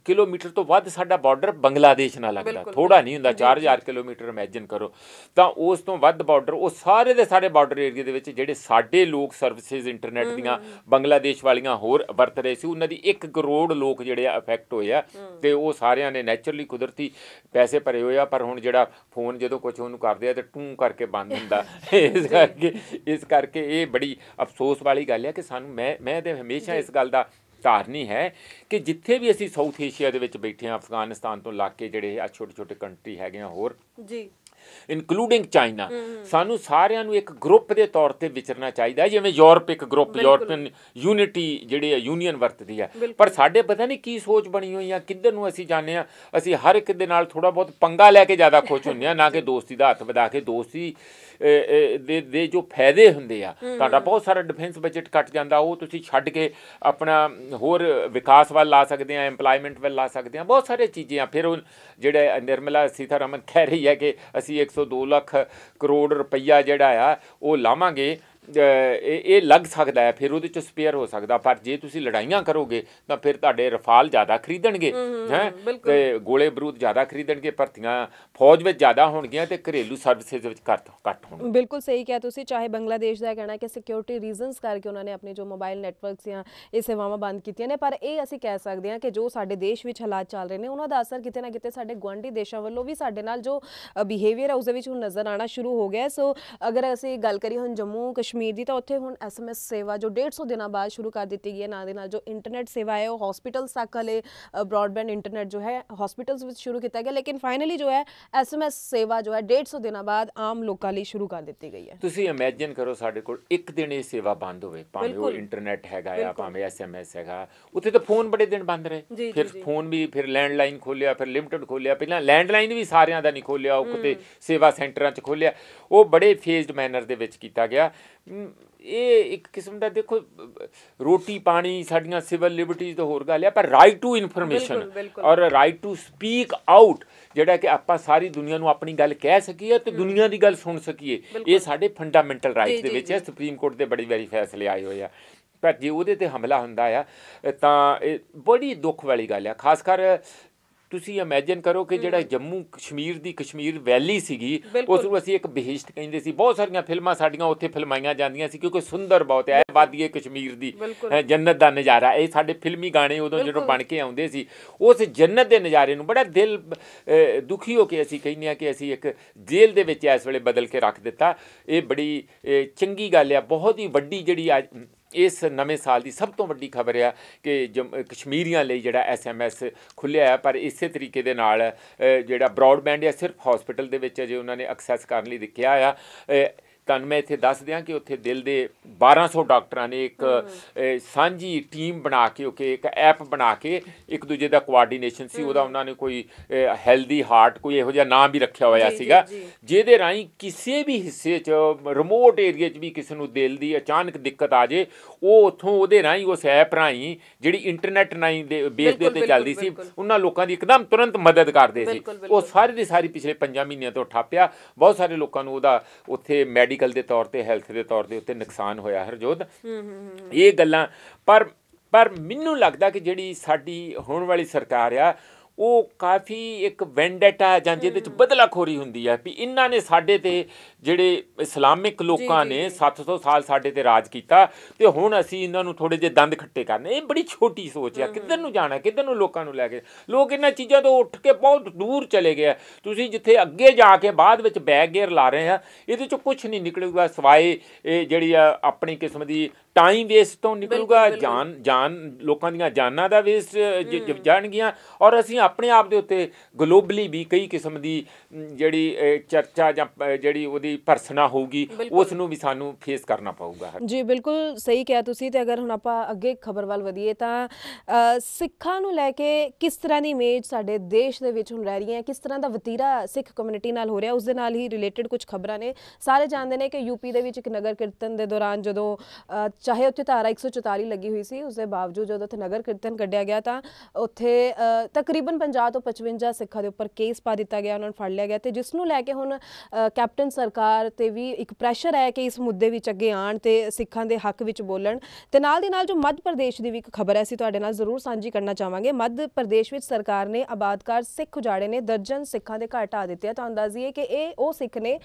ਕਿਲੋਮੀਟਰ ਤੋਂ ਵੱਧ ਸਾਡਾ ਬਾਰਡਰ ਬੰਗਲਾਦੇਸ਼ ਨਾਲ ਲੱਗਦਾ ਥੋੜਾ ਨਹੀਂ ਹੁੰਦਾ 4000 ਕਿਲੋਮੀਟਰ ਇਮੇਜਿਨ ਕਰੋ ਤਾਂ ਉਸ ਤੋਂ ਵੱਧ ਬਾਰਡਰ ਉਹ ਸਾਰੇ ਦੇ ਸਾਰੇ ਬਾਰਡਰ ਏਰੀਆ ਦੇ ਵਿੱਚ ਜਿਹੜੇ ਸਾਡੇ ਲੋਕ ਸਰਵਿਸਿਜ਼ ਇੰਟਰਨੈਟ ਦੀਆਂ ਬੰਗਲਾਦੇਸ਼ ਵਾਲੀਆਂ ਹੋਰ ਵਰਤ ਰਹੇ ਸੀ ਉਹਨਾਂ ਦੀ 1 ਕਰੋੜ ਲੋਕ ਜਿਹੜੇ ਅਫੈਕਟ ਹੋਏ ਆ ਤੇ ਉਹ ਸਾਰਿਆਂ ਨੇ ਨੇਚਰਲੀ ਕੁਦਰਤੀ ਪੈਸੇ ਭਰੇ ਹੋਏ ਆ ਪਰ ਹੁਣ ਜਿਹੜਾ ਫੋਨ ਜਦੋਂ ਕੁਝ ਉਹਨੂੰ ਕਰਦੇ ਆ ਤੇ ਟੂੰ ਕਰਕੇ ਬੰਦ ਹੁੰਦਾ ਇਸ ਕਰਕੇ ਇਸ ਕਰਕੇ ਇਹ ਬੜੀ ਅਫਸੋਸ ਵਾਲੀ ਗੱਲ ਹੈ ਕਿ ਸਾਨੂੰ ਮੈਂ ਮੈਂ ਤੇ ਹਮੇਸ਼ਾ ਇਸ ਗੱਲ ਦਾ ਧਾਰਨੀ ਹੈ ਕਿ ਜਿੱਥੇ ਵੀ ਅਸੀਂ ਸਾਊਥ ਏਸ਼ੀਆ ਦੇ ਵਿੱਚ ਬੈਠੇ ਹਾਂ ਅਫਗਾਨਿਸਤਾਨ ਤੋਂ ਲੱਗ ਕੇ ਜਿਹੜੇ ਆ ਛੋਟੇ ਛੋਟੇ ਕੰਟਰੀ ਹੈਗੇ ਆ ਹੋਰ ਜੀ ਇਨਕਲੂਡਿੰਗ ਚਾਈਨਾ ਸਾਨੂੰ ਸਾਰਿਆਂ ਨੂੰ ਇੱਕ ਗਰੁੱਪ ਦੇ ਤੌਰ ਤੇ ਵਿਚਰਨਾ ਚਾਹੀਦਾ ਜਿਵੇਂ ਯੂਰਪ ਇੱਕ ਗਰੁੱਪ ਯੂਰਪੀਅਨ ਯੂਨਿਟੀ ਜਿਹੜੀ ਹੈ ਯੂਨੀਅਨ ਵਰਤਦੀ ਹੈ ਪਰ ਸਾਡੇ ਪਤਾ ਨਹੀਂ ਕੀ ਸੋਚ ਬਣੀ ਹੋਈ ਆ ਕਿੱਧਰ ਨੂੰ ਅਸੀਂ ਜਾਣੇ ਆ ਅਸੀਂ ਹਰ ਇੱਕ ਦੇ ਨਾਲ ਥੋੜਾ ਬਹੁਤ ਪੰਗਾ ਲੈ ਕੇ ਜ਼ਿਆਦਾ ਖੁਸ਼ ਹੁੰਦੇ ਆ ਨਾ ਕਿ ਦੋਸਤੀ ਦਾ ਹੱਥ ਵਧਾ ਕੇ ਦੋਸਤੀ ਦੇ ਦੇ ਜੋ ਫਾਇਦੇ ਹੁੰਦੇ ਆ ਤੁਹਾਡਾ ਬਹੁਤ ਸਾਰਾ ਡਿਫੈਂਸ ਬਜਟ ਕੱਟ ਜਾਂਦਾ ਉਹ ਤੁਸੀਂ ਛੱਡ ਕੇ ਆਪਣਾ ਹੋਰ ਵਿਕਾਸ ਵੱਲ ਲਾ ਸਕਦੇ ਆ ਐਮਪਲੋਇਮੈਂਟ ਵੱਲ ਲਾ ਸਕਦੇ ਆ ਬਹੁਤ ਸਾਰੇ ਚੀਜ਼ਾਂ ਫਿਰ ਉਹ ਜਿਹੜਾ ਨਿਰਮਲਾ ਸੀਤਾਰਮਨ ਕਹਿ ਰਹੀ ਹੈ ਕਿ ਅਸੀਂ 102 ਲੱਖ ਕਰੋੜ ਰੁਪਈਆ ਜਿਹੜਾ ਆ ਉਹ ਲਾਵਾਂਗੇ ਇਹ ਲੱਗ ਸਕਦਾ ਹੈ ਫਿਰ ਉਹਦੇ ਚ ਸਪੇਅਰ ਹੋ ਸਕਦਾ ਪਰ ਜੇ ਤੁਸੀਂ ਲੜਾਈਆਂ ਕਰੋਗੇ ਤਾਂ ਫਿਰ ਤੁਹਾਡੇ ਰਫਾਲ ਜ਼ਿਆਦਾ ਖਰੀਦਣਗੇ ਹੈ ਤੇ ਗੋਲੇ ਬਰੂਦ ਜ਼ਿਆਦਾ ਖਰੀਦਣਗੇ ਭਰਤੀਆਂ ਫੌਜ ਵਿੱਚ ਜ਼ਿਆਦਾ ਹੋਣਗੀਆਂ ਤੇ ਘਰੇਲੂ ਸਰਵਿਸਿਜ਼ ਵਿੱਚ ਘੱਟ ਘੱਟ ਹੋਣਗੇ ਬਿਲਕੁਲ ਸਹੀ ਕਿਹਾ ਤੁਸੀਂ ਚਾਹੇ ਬੰਗਲਾਦੇਸ਼ ਦਾ ਕਹਿਣਾ ਕਿ ਸਿਕਿਉਰਿਟੀ ਰੀਜ਼ਨਸ ਕਰਕੇ ਉਹਨਾਂ ਨੇ ਆਪਣੇ ਜੋ ਮੋਬਾਈਲ ਨੈਟਵਰਕਸ ਜਾਂ ਇਹ ਸੇਵਾਵਾਂ ਬੰਦ ਕੀਤੀਆਂ ਨੇ ਪਰ ਇਹ ਅਸੀਂ ਕਹਿ ਸਕਦੇ ਹਾਂ ਕਿ ਜੋ ਸਾਡੇ ਦੇਸ਼ ਵਿੱਚ ਹਾਲਾਤ ਚੱਲ ਰਹੇ ਨੇ ਉਹਨਾਂ ਦਾ ਅਸਰ ਕਿਤੇ ਨਾ ਕਿਤੇ ਸਾਡੇ ਗਵਾਂਢੀ ਦੇਸ਼ਾਂ ਵੱਲੋਂ ਵੀ ਸਾਡੇ ਨਾਲ ਜੋ ਬਿਹੇਵੀਅਰ ਹੈ ਉਸ ਦੇ ਵਿੱਚ ਹੁਣ ਨਜ਼ਰ ਆਣਾ ਸ਼ੁਰੂ ਹੋ ਗਿਆ ਸੋ ਅਗਰ ਅਸੀਂ ਗੱਲ ਕਰੀ ਹੁਣ ਜੰਮੂ ਕਸ਼ਮੀਰ ਕਸ਼ਮੀਰ ਦੀ ਤਾਂ ਉੱਥੇ ਹੁਣ ਐਸਐਮਐਸ ਸੇਵਾ ਜੋ 150 ਦਿਨਾਂ ਬਾਅਦ ਸ਼ੁਰੂ ਕਰ ਦਿੱਤੀ ਗਈ ਹੈ ਨਾ ਦੇ ਨਾਲ ਜੋ ਇੰਟਰਨੈਟ ਸੇਵਾ ਹੈ ਉਹ ਹਸਪੀਟਲਸ ਤੱਕ ਹਲੇ ਬ੍ਰਾਡਬੈਂਡ ਇੰਟਰਨੈਟ ਜੋ ਹੈ ਹਸਪੀਟਲਸ ਵਿੱਚ ਸ਼ੁਰੂ ਕੀਤਾ ਗਿਆ ਲੇਕਿਨ ਫਾਈਨਲੀ ਜੋ ਹੈ ਐਸਐਮਐਸ ਸੇਵਾ ਜੋ ਹੈ 150 ਦਿਨਾਂ ਬਾਅਦ ਆਮ ਲੋਕਾਂ ਲਈ ਸ਼ੁਰੂ ਕਰ ਦਿੱਤੀ ਗਈ ਹੈ ਤੁਸੀਂ ਇਮੇਜਿਨ ਕਰੋ ਸਾਡੇ ਕੋਲ ਇੱਕ ਦਿਨ ਇਹ ਸੇਵਾ ਬੰਦ ਹੋਵੇ ਭਾਵੇਂ ਉਹ ਇੰਟਰਨੈਟ ਹੈਗਾ ਆ ਭਾਵੇਂ ਐਸਐਮਐਸ ਹੈਗਾ ਉੱਥੇ ਤਾਂ ਫੋਨ ਬੜੇ ਦਿਨ ਬੰਦ ਰਹੇ ਫਿਰ ਫੋਨ ਵੀ ਫਿਰ ਲੈਂਡਲਾਈਨ ਖੋਲਿਆ ਫਿਰ ਲਿਮਟਿਡ ਖੋਲਿਆ ਪਹਿਲਾਂ ਲੈਂਡਲਾਈਨ ਵੀ ਸਾਰਿਆਂ ਦਾ ਨਹੀਂ ਖੋਲਿਆ ਉਹ ਕਿਤੇ ਸੇਵਾ ਸੈਂਟਰਾਂ 'ਚ ਖੋਲਿਆ ਉਹ ਬੜੇ ਫੇਜ਼ਡ ਮੈਨਰ ਦੇ ਵਿੱਚ ਕੀਤਾ ਗਿਆ ਇਹ ਇੱਕ ਕਿਸਮ ਦਾ ਦੇਖੋ ਰੋਟੀ ਪਾਣੀ ਸਾਡੀਆਂ ਸਿਵਲ ਲਿਬਰਟੀਜ਼ ਤੋਂ ਹੋਰ ਗੱਲ ਹੈ ਪਰ ਰਾਈਟ ਟੂ ਇਨਫੋਰਮੇਸ਼ਨ ਔਰ ਰਾਈਟ ਟੂ ਸਪੀਕ ਆਊਟ ਜਿਹੜਾ ਕਿ ਆਪਾਂ ਸਾਰੀ ਦੁਨੀਆ ਨੂੰ ਆਪਣੀ ਗੱਲ ਕਹਿ ਸਕੀਏ ਤੇ ਦੁਨੀਆ ਦੀ ਗੱਲ ਸੁਣ ਸਕੀਏ ਇਹ ਸਾਡੇ ਫੰਡਾਮੈਂਟਲ ਰਾਈਟ ਦੇ ਵਿੱਚ ਹੈ ਸੁਪਰੀਮ ਕੋਰਟ ਦੇ ਬੜੀ ਵਾਰੀ ਫੈਸਲੇ ਆਏ ਹੋਏ ਆ ਪਰ ਜੇ ਉਹਦੇ ਤੇ ਹਮਲਾ ਹੁੰਦਾ ਆ ਤਾਂ ਇਹ ਬੜੀ ਦੁੱਖ ਵਾਲੀ ਗੱਲ ਆ ਖਾਸ ਕਰ ਤੁਸੀਂ ਇਮੇਜਿਨ ਕਰੋ ਕਿ ਜਿਹੜਾ ਜੰਮੂ ਕਸ਼ਮੀਰ ਦੀ ਕਸ਼ਮੀਰ ਵੈਲੀ ਸੀਗੀ ਉਸ ਨੂੰ ਅਸੀਂ ਇੱਕ ਬਹਿਸ਼ਤ ਕਹਿੰਦੇ ਸੀ ਬਹੁਤ ਸਾਰੀਆਂ ਫਿਲਮਾਂ ਸਾਡੀਆਂ ਉੱਥੇ ਫਿਲਮਾਈਆਂ ਜਾਂਦੀਆਂ ਸੀ ਕਿਉਂਕਿ ਸੁੰਦਰ ਬਹੁਤ ਹੈ ਵਾਦੀਏ ਕਸ਼ਮੀਰ ਦੀ ਜੰਨਤ ਦਾ ਨਜ਼ਾਰਾ ਇਹ ਸਾਡੇ ਫਿਲਮੀ ਗਾਣੇ ਉਦੋਂ ਜਦੋਂ ਬਣ ਕੇ ਆਉਂਦੇ ਸੀ ਉਸ ਜੰਨਤ ਦੇ ਨਜ਼ਾਰੇ ਨੂੰ ਬੜਾ ਦਿਲ ਦੁਖੀ ਹੋ ਕੇ ਅਸੀਂ ਕਹਿੰਦੇ ਆ ਕਿ ਅਸੀਂ ਇੱਕ ਜੇਲ੍ਹ ਦੇ ਵਿੱਚ ਇਸ ਵੇਲੇ ਬਦਲ ਕੇ ਰੱਖ ਦਿੱਤਾ ਇਹ ਬੜੀ ਚੰਗੀ ਗੱਲ ਆ ਬਹੁਤ ਹੀ ਵੱਡੀ ਜਿਹੜੀ ਇਸ ਨਵੇਂ ਸਾਲ ਦੀ ਸਭ ਤੋਂ ਵੱਡੀ ਖਬਰ ਆ ਕਿ ਕਸ਼ਮੀਰੀਆਂ ਲਈ ਜਿਹੜਾ ਐਸਐਮਐਸ ਖੁੱਲਿਆ ਹੈ ਪਰ ਇਸੇ ਤਰੀਕੇ ਦੇ ਨਾਲ ਜਿਹੜਾ ਬ੍ਰਾਡਬੈਂਡ ਹੈ ਸਿਰਫ ਹਸਪੀਟਲ ਦੇ ਵਿੱਚ ਜੇ ਉਹਨਾਂ ਨੇ ਐਕਸੈਸ ਕਰਨ ਲਈ ਦਿੱਖਿਆ ਆ ਤੁਹਾਨੂੰ ਮੈਂ ਇੱਥੇ ਦੱਸ ਦਿਆਂ ਕਿ ਉੱਥੇ ਦਿਲ ਦੇ 1200 ਡਾਕਟਰਾਂ ਨੇ ਇੱਕ ਸਾਂਝੀ ਟੀਮ ਬਣਾ ਕੇ ਕਿ ਇੱਕ ਐਪ ਬਣਾ ਕੇ ਇੱਕ ਦੂਜੇ ਦਾ ਕੋਆਰਡੀਨੇਸ਼ਨ ਸੀ ਉਹਦਾ ਉਹਨਾਂ ਨੇ ਕੋਈ ਹੈਲਦੀ ਹਾਰਟ ਕੋਈ ਇਹੋ ਜਿਹਾ ਨਾਮ ਵੀ ਰੱਖਿਆ ਹੋਇਆ ਸੀਗਾ ਜਿਹਦੇ ਰਾਹੀਂ ਕਿਸੇ ਵੀ ਹਿੱਸੇ 'ਚ ਰਿਮੋਟ ਏਰੀਆ 'ਚ ਵੀ ਕਿਸੇ ਨੂੰ ਦਿਲ ਦੀ ਅਚਾਨਕ ਦਿੱਕਤ ਆ ਜੇ ਉਹ ਉੱਥੋਂ ਉਹਦੇ ਰਾਹੀਂ ਉਸ ਐਪ ਰਾਹੀਂ ਜਿਹੜੀ ਇੰਟਰਨੈਟ ਨਹੀਂ ਦੇ ਬੇਸ ਦੇ ਉੱਤੇ ਚੱਲਦੀ ਸੀ ਉਹਨਾਂ ਲੋਕਾਂ ਦੀ ਇੱਕਦਮ ਤੁਰੰਤ ਮਦਦ ਕਰਦੇ ਸੀ ਉਹ ਸਾਰੇ ਦੀ ਸਾਰੀ ਪਿਛਲੇ 5 ਮਹੀਨਿਆਂ ਤੋਂ ਠਾਪਿਆ ਬਹੁਤ ਸਾਰੇ ਲੋਕਾਂ ਨੂੰ ਉਹਦਾ ਉੱਥੇ ਮੈਡੀ ਫਿਜ਼ੀਕਲ ਦੇ ਤੌਰ ਤੇ ਹੈਲਥ ਦੇ ਤੌਰ ਦੇ ਉੱਤੇ ਨੁਕਸਾਨ ਹੋਇਆ ਹਰਜੋਤ ਇਹ ਗੱਲਾਂ ਪਰ ਪਰ ਮੈਨੂੰ ਲੱਗਦਾ ਕਿ ਜਿਹੜੀ ਸਾਡੀ ਹੋਣ ਵਾਲੀ ਸਰਕਾਰ ਆ ਉਹ ਕਾਫੀ ਇੱਕ ਵੈਂਡੇਟਾ ਜਾਂ ਜਿਹਦੇ ਵਿੱਚ ਬਦਲਾਖੋਰੀ ਹੁੰਦੀ ਹੈ ਵੀ ਇਹਨਾਂ ਨੇ ਸਾਡੇ ਤੇ ਜਿਹੜੇ ਇਸਲਾਮਿਕ ਲੋਕਾਂ ਨੇ 700 ਸਾਲ ਸਾਡੇ ਤੇ ਰਾਜ ਕੀਤਾ ਤੇ ਹੁਣ ਅਸੀਂ ਇਹਨਾਂ ਨੂੰ ਥੋੜੇ ਜਿਹੇ ਦੰਦ ਖੱਟੇ ਕਰਨੇ ਇਹ ਬੜੀ ਛੋਟੀ ਸੋਚ ਆ ਕਿੱਧਰ ਨੂੰ ਜਾਣਾ ਕਿੱਧਰ ਨੂੰ ਲੋਕਾਂ ਨੂੰ ਲੈ ਕੇ ਲੋਕ ਇਹਨਾਂ ਚੀਜ਼ਾਂ ਤੋਂ ਉੱਠ ਕੇ ਬਹੁਤ ਦੂਰ ਚਲੇ ਗਏ ਤੁਸੀਂ ਜਿੱਥੇ ਅੱਗੇ ਜਾ ਕੇ ਬਾਅਦ ਵਿੱਚ ਬੈਕ ਗੇਅਰ ਲਾ ਰਹੇ ਆ ਇਹਦੇ ਚੋਂ ਕੁਝ ਨਹੀਂ ਨਿਕਲੂਗਾ ਸਵਾਏ ਇਹ ਜਿਹੜੀ ਆ ਆਪਣੀ ਕਿਸਮ ਦੀ ਟਾਈਮ ਵੇਸਟ ਤੋਂ ਨਿਕਲੂਗਾ ਜਾਨ ਜਾਨ ਲੋਕਾਂ ਦੀਆਂ ਜਾਨਾਂ ਦਾ ਵੇਸਟ ਜਾਣਗੀਆਂ ਔਰ ਅਸੀਂ ਆਪਣੇ ਆਪ ਦੇ ਉੱਤੇ ਗਲੋਬਲੀ ਵੀ ਕਈ ਕਿਸਮ ਦੀ ਜਿਹੜੀ ਚਰਚਾ ਜਾਂ ਜਿਹੜੀ ਉਹਦੀ ਪਰਸਨਾ ਹੋਊਗੀ ਉਸ ਨੂੰ ਵੀ ਸਾਨੂੰ ਫੇਸ ਕਰਨਾ ਪਊਗਾ ਜੀ ਬਿਲਕੁਲ ਸਹੀ ਕਿਹਾ ਤੁਸੀਂ ਤੇ ਅਗਰ ਹੁਣ ਆਪਾਂ ਅੱਗੇ ਖਬਰ ਵੱਲ ਵਧੀਏ ਤਾਂ ਸਿੱਖਾਂ ਨੂੰ ਲੈ ਕੇ ਕਿਸ ਤਰ੍ਹਾਂ ਦੀ ਇਮੇਜ ਸਾਡੇ ਦੇਸ਼ ਦੇ ਵਿੱਚ ਹੁਣ ਰਹਿ ਰਹੀ ਹੈ ਕਿਸ ਤਰ੍ਹਾਂ ਦਾ ਵਤੀਰਾ ਸਿੱਖ ਕਮਿਊਨਿਟੀ ਨਾਲ ਹੋ ਰਿਹਾ ਉਸ ਦੇ ਨਾਲ ਹੀ ਰਿਲੇਟਡ ਕੁਝ ਖਬਰਾਂ ਨੇ ਸਾਰੇ ਜਾਣਦੇ ਨੇ ਕਿ ਯੂਪੀ ਦੇ ਵਿੱਚ ਇੱਕ ਨਗਰ ਕੀਰਤਨ ਦੇ ਦੌਰਾਨ ਜਦੋਂ ਚਾਹੇ ਉੱਥੇ ਧਾਰਾ 144 ਲੱਗੀ ਹੋਈ ਸੀ ਉਸ ਦੇ ਬਾਵਜੂਦ ਜਦੋਂ ਉੱਥੇ ਨਗਰ ਕੀਰਤਨ ਕੱਢਿਆ ਗਿਆ ਤਾਂ ਉੱਥੇ ਤਕਰੀਬਨ 50 ਤੋਂ 55 ਸਿੱਖਾਂ ਦੇ ਉੱਪਰ ਕੇਸ ਪਾ ਦਿੱਤਾ ਗਿਆ ਉਹਨਾਂ ਨੂੰ ਫੜ ਲਿਆ ਗਿਆ ਤੇ ਜਿਸ ਨੂੰ ਲੈ ਕੇ ਹੁਣ ਕੈਪਟਨ ਸਰਕਾਰ ਤੇ ਵੀ ਇੱਕ ਪ੍ਰੈਸ਼ਰ ਹੈ ਕਿ ਇਸ ਮੁੱਦੇ ਵਿੱਚ ਅੱਗੇ ਆਣ ਤੇ ਸਿੱਖਾਂ ਦੇ ਹੱਕ ਵਿੱਚ ਬੋਲਣ ਤੇ ਨਾਲ ਦੀ ਨਾਲ ਜੋ ਮੱਧ ਪ੍ਰਦੇਸ਼ ਦੀ ਵੀ ਇੱਕ ਖਬਰ ਹੈ ਸੀ ਤੁਹਾਡੇ ਨਾਲ ਜ਼ਰੂਰ ਸਾਂਝੀ ਕਰਨਾ ਚਾਹਾਂਗੇ ਮੱਧ ਪ੍ਰਦੇਸ਼ ਵਿੱਚ ਸਰਕਾਰ ਨੇ ਆਬਾਦਕਾਰ ਸਿੱਖ ਉਜਾੜੇ ਨੇ ਦਰਜਨ ਸਿੱਖਾਂ ਦੇ ਘਟਾ ਆ ਦਿੱਤੇ ਆ ਤੁਹਾਨੂੰ ਦੱਸਦੀਏ ਕਿ ਇਹ ਉਹ ਸਿੱਖ ਨੇ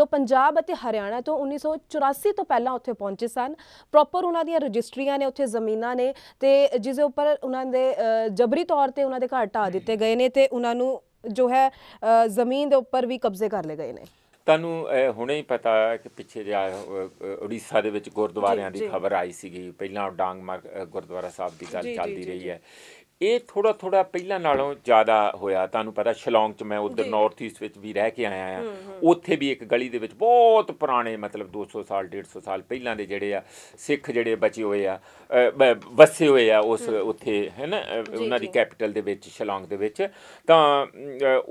ਜੋ ਪੰਜਾਬ ਅਤੇ ਹਰਿਆਣਾ ਤੋਂ 1984 ਤੋਂ ਪਹਿਲਾਂ ਉੱਥੇ ਪਹੁੰਚੇ ਸਨ ਪ੍ਰੋਪਰ ਉਹਨਾਂ ਦੀਆਂ ਰਜਿਸਟਰੀਆਂ ਨੇ ਉੱਥੇ ਜ਼ਮੀਨਾਂ ਨੇ ਤੇ ਜਿਸ ਦੇ ਉੱਪਰ ਉਹਨਾਂ ਦੇ ਜਬਰੀ ਤੌਰ ਤੇ ਉਹਨਾਂ ਦੇ ਘਰ ਢਾ ਦਿੱਤੇ ਗਏ ਨੇ ਤੇ ਉਹਨਾਂ ਨੂੰ ਜੋ ਹੈ ਜ਼ਮੀਨ ਦੇ ਉੱਪਰ ਵੀ ਕਬਜ਼ੇ ਕਰ ਲਏ ਗਏ ਨੇ ਤੁਹਾਨੂੰ ਹੁਣੇ ਹੀ ਪਤਾ ਕਿ ਪਿੱਛੇ ਜਿਹਾ ਉੜੀਸਾ ਦੇ ਵਿੱਚ ਗੁਰਦੁਆਰਿਆਂ ਦੀ ਖਬਰ ਆਈ ਸੀਗੀ ਪਹਿਲਾਂ ਡਾਂਗ ਗੁਰਦੁਆਰਾ ਸਾਹਿਬ ਦੀ ਗੱਲ ਚੱਲਦੀ ਰਹੀ ਹੈ ਇਹ ਥੋੜਾ ਥੋੜਾ ਪਹਿਲਾਂ ਨਾਲੋਂ ਜ਼ਿਆਦਾ ਹੋਇਆ ਤੁਹਾਨੂੰ ਪਤਾ ਸ਼ਿਲੌਂਗ 'ਚ ਮੈਂ ਉਧਰ ਨਾਰਥ ਈਸਟ ਵਿੱਚ ਵੀ ਰਹਿ ਕੇ ਆਇਆ ਆ ਉੱਥੇ ਵੀ ਇੱਕ ਗਲੀ ਦੇ ਵਿੱਚ ਬਹੁਤ ਪੁਰਾਣੇ ਮਤਲਬ 200 ਸਾਲ 150 ਸਾਲ ਪਹਿਲਾਂ ਦੇ ਜਿਹੜੇ ਆ ਸਿੱਖ ਜਿਹੜੇ ਬਚੇ ਹੋਏ ਆ ਵਸੇ ਹੋਏ ਆ ਉਸ ਉੱਥੇ ਹੈ ਨਾ ਉਹਨਾਂ ਦੀ ਕੈਪੀਟਲ ਦੇ ਵਿੱਚ ਸ਼ਿਲੌਂਗ ਦੇ ਵਿੱਚ ਤਾਂ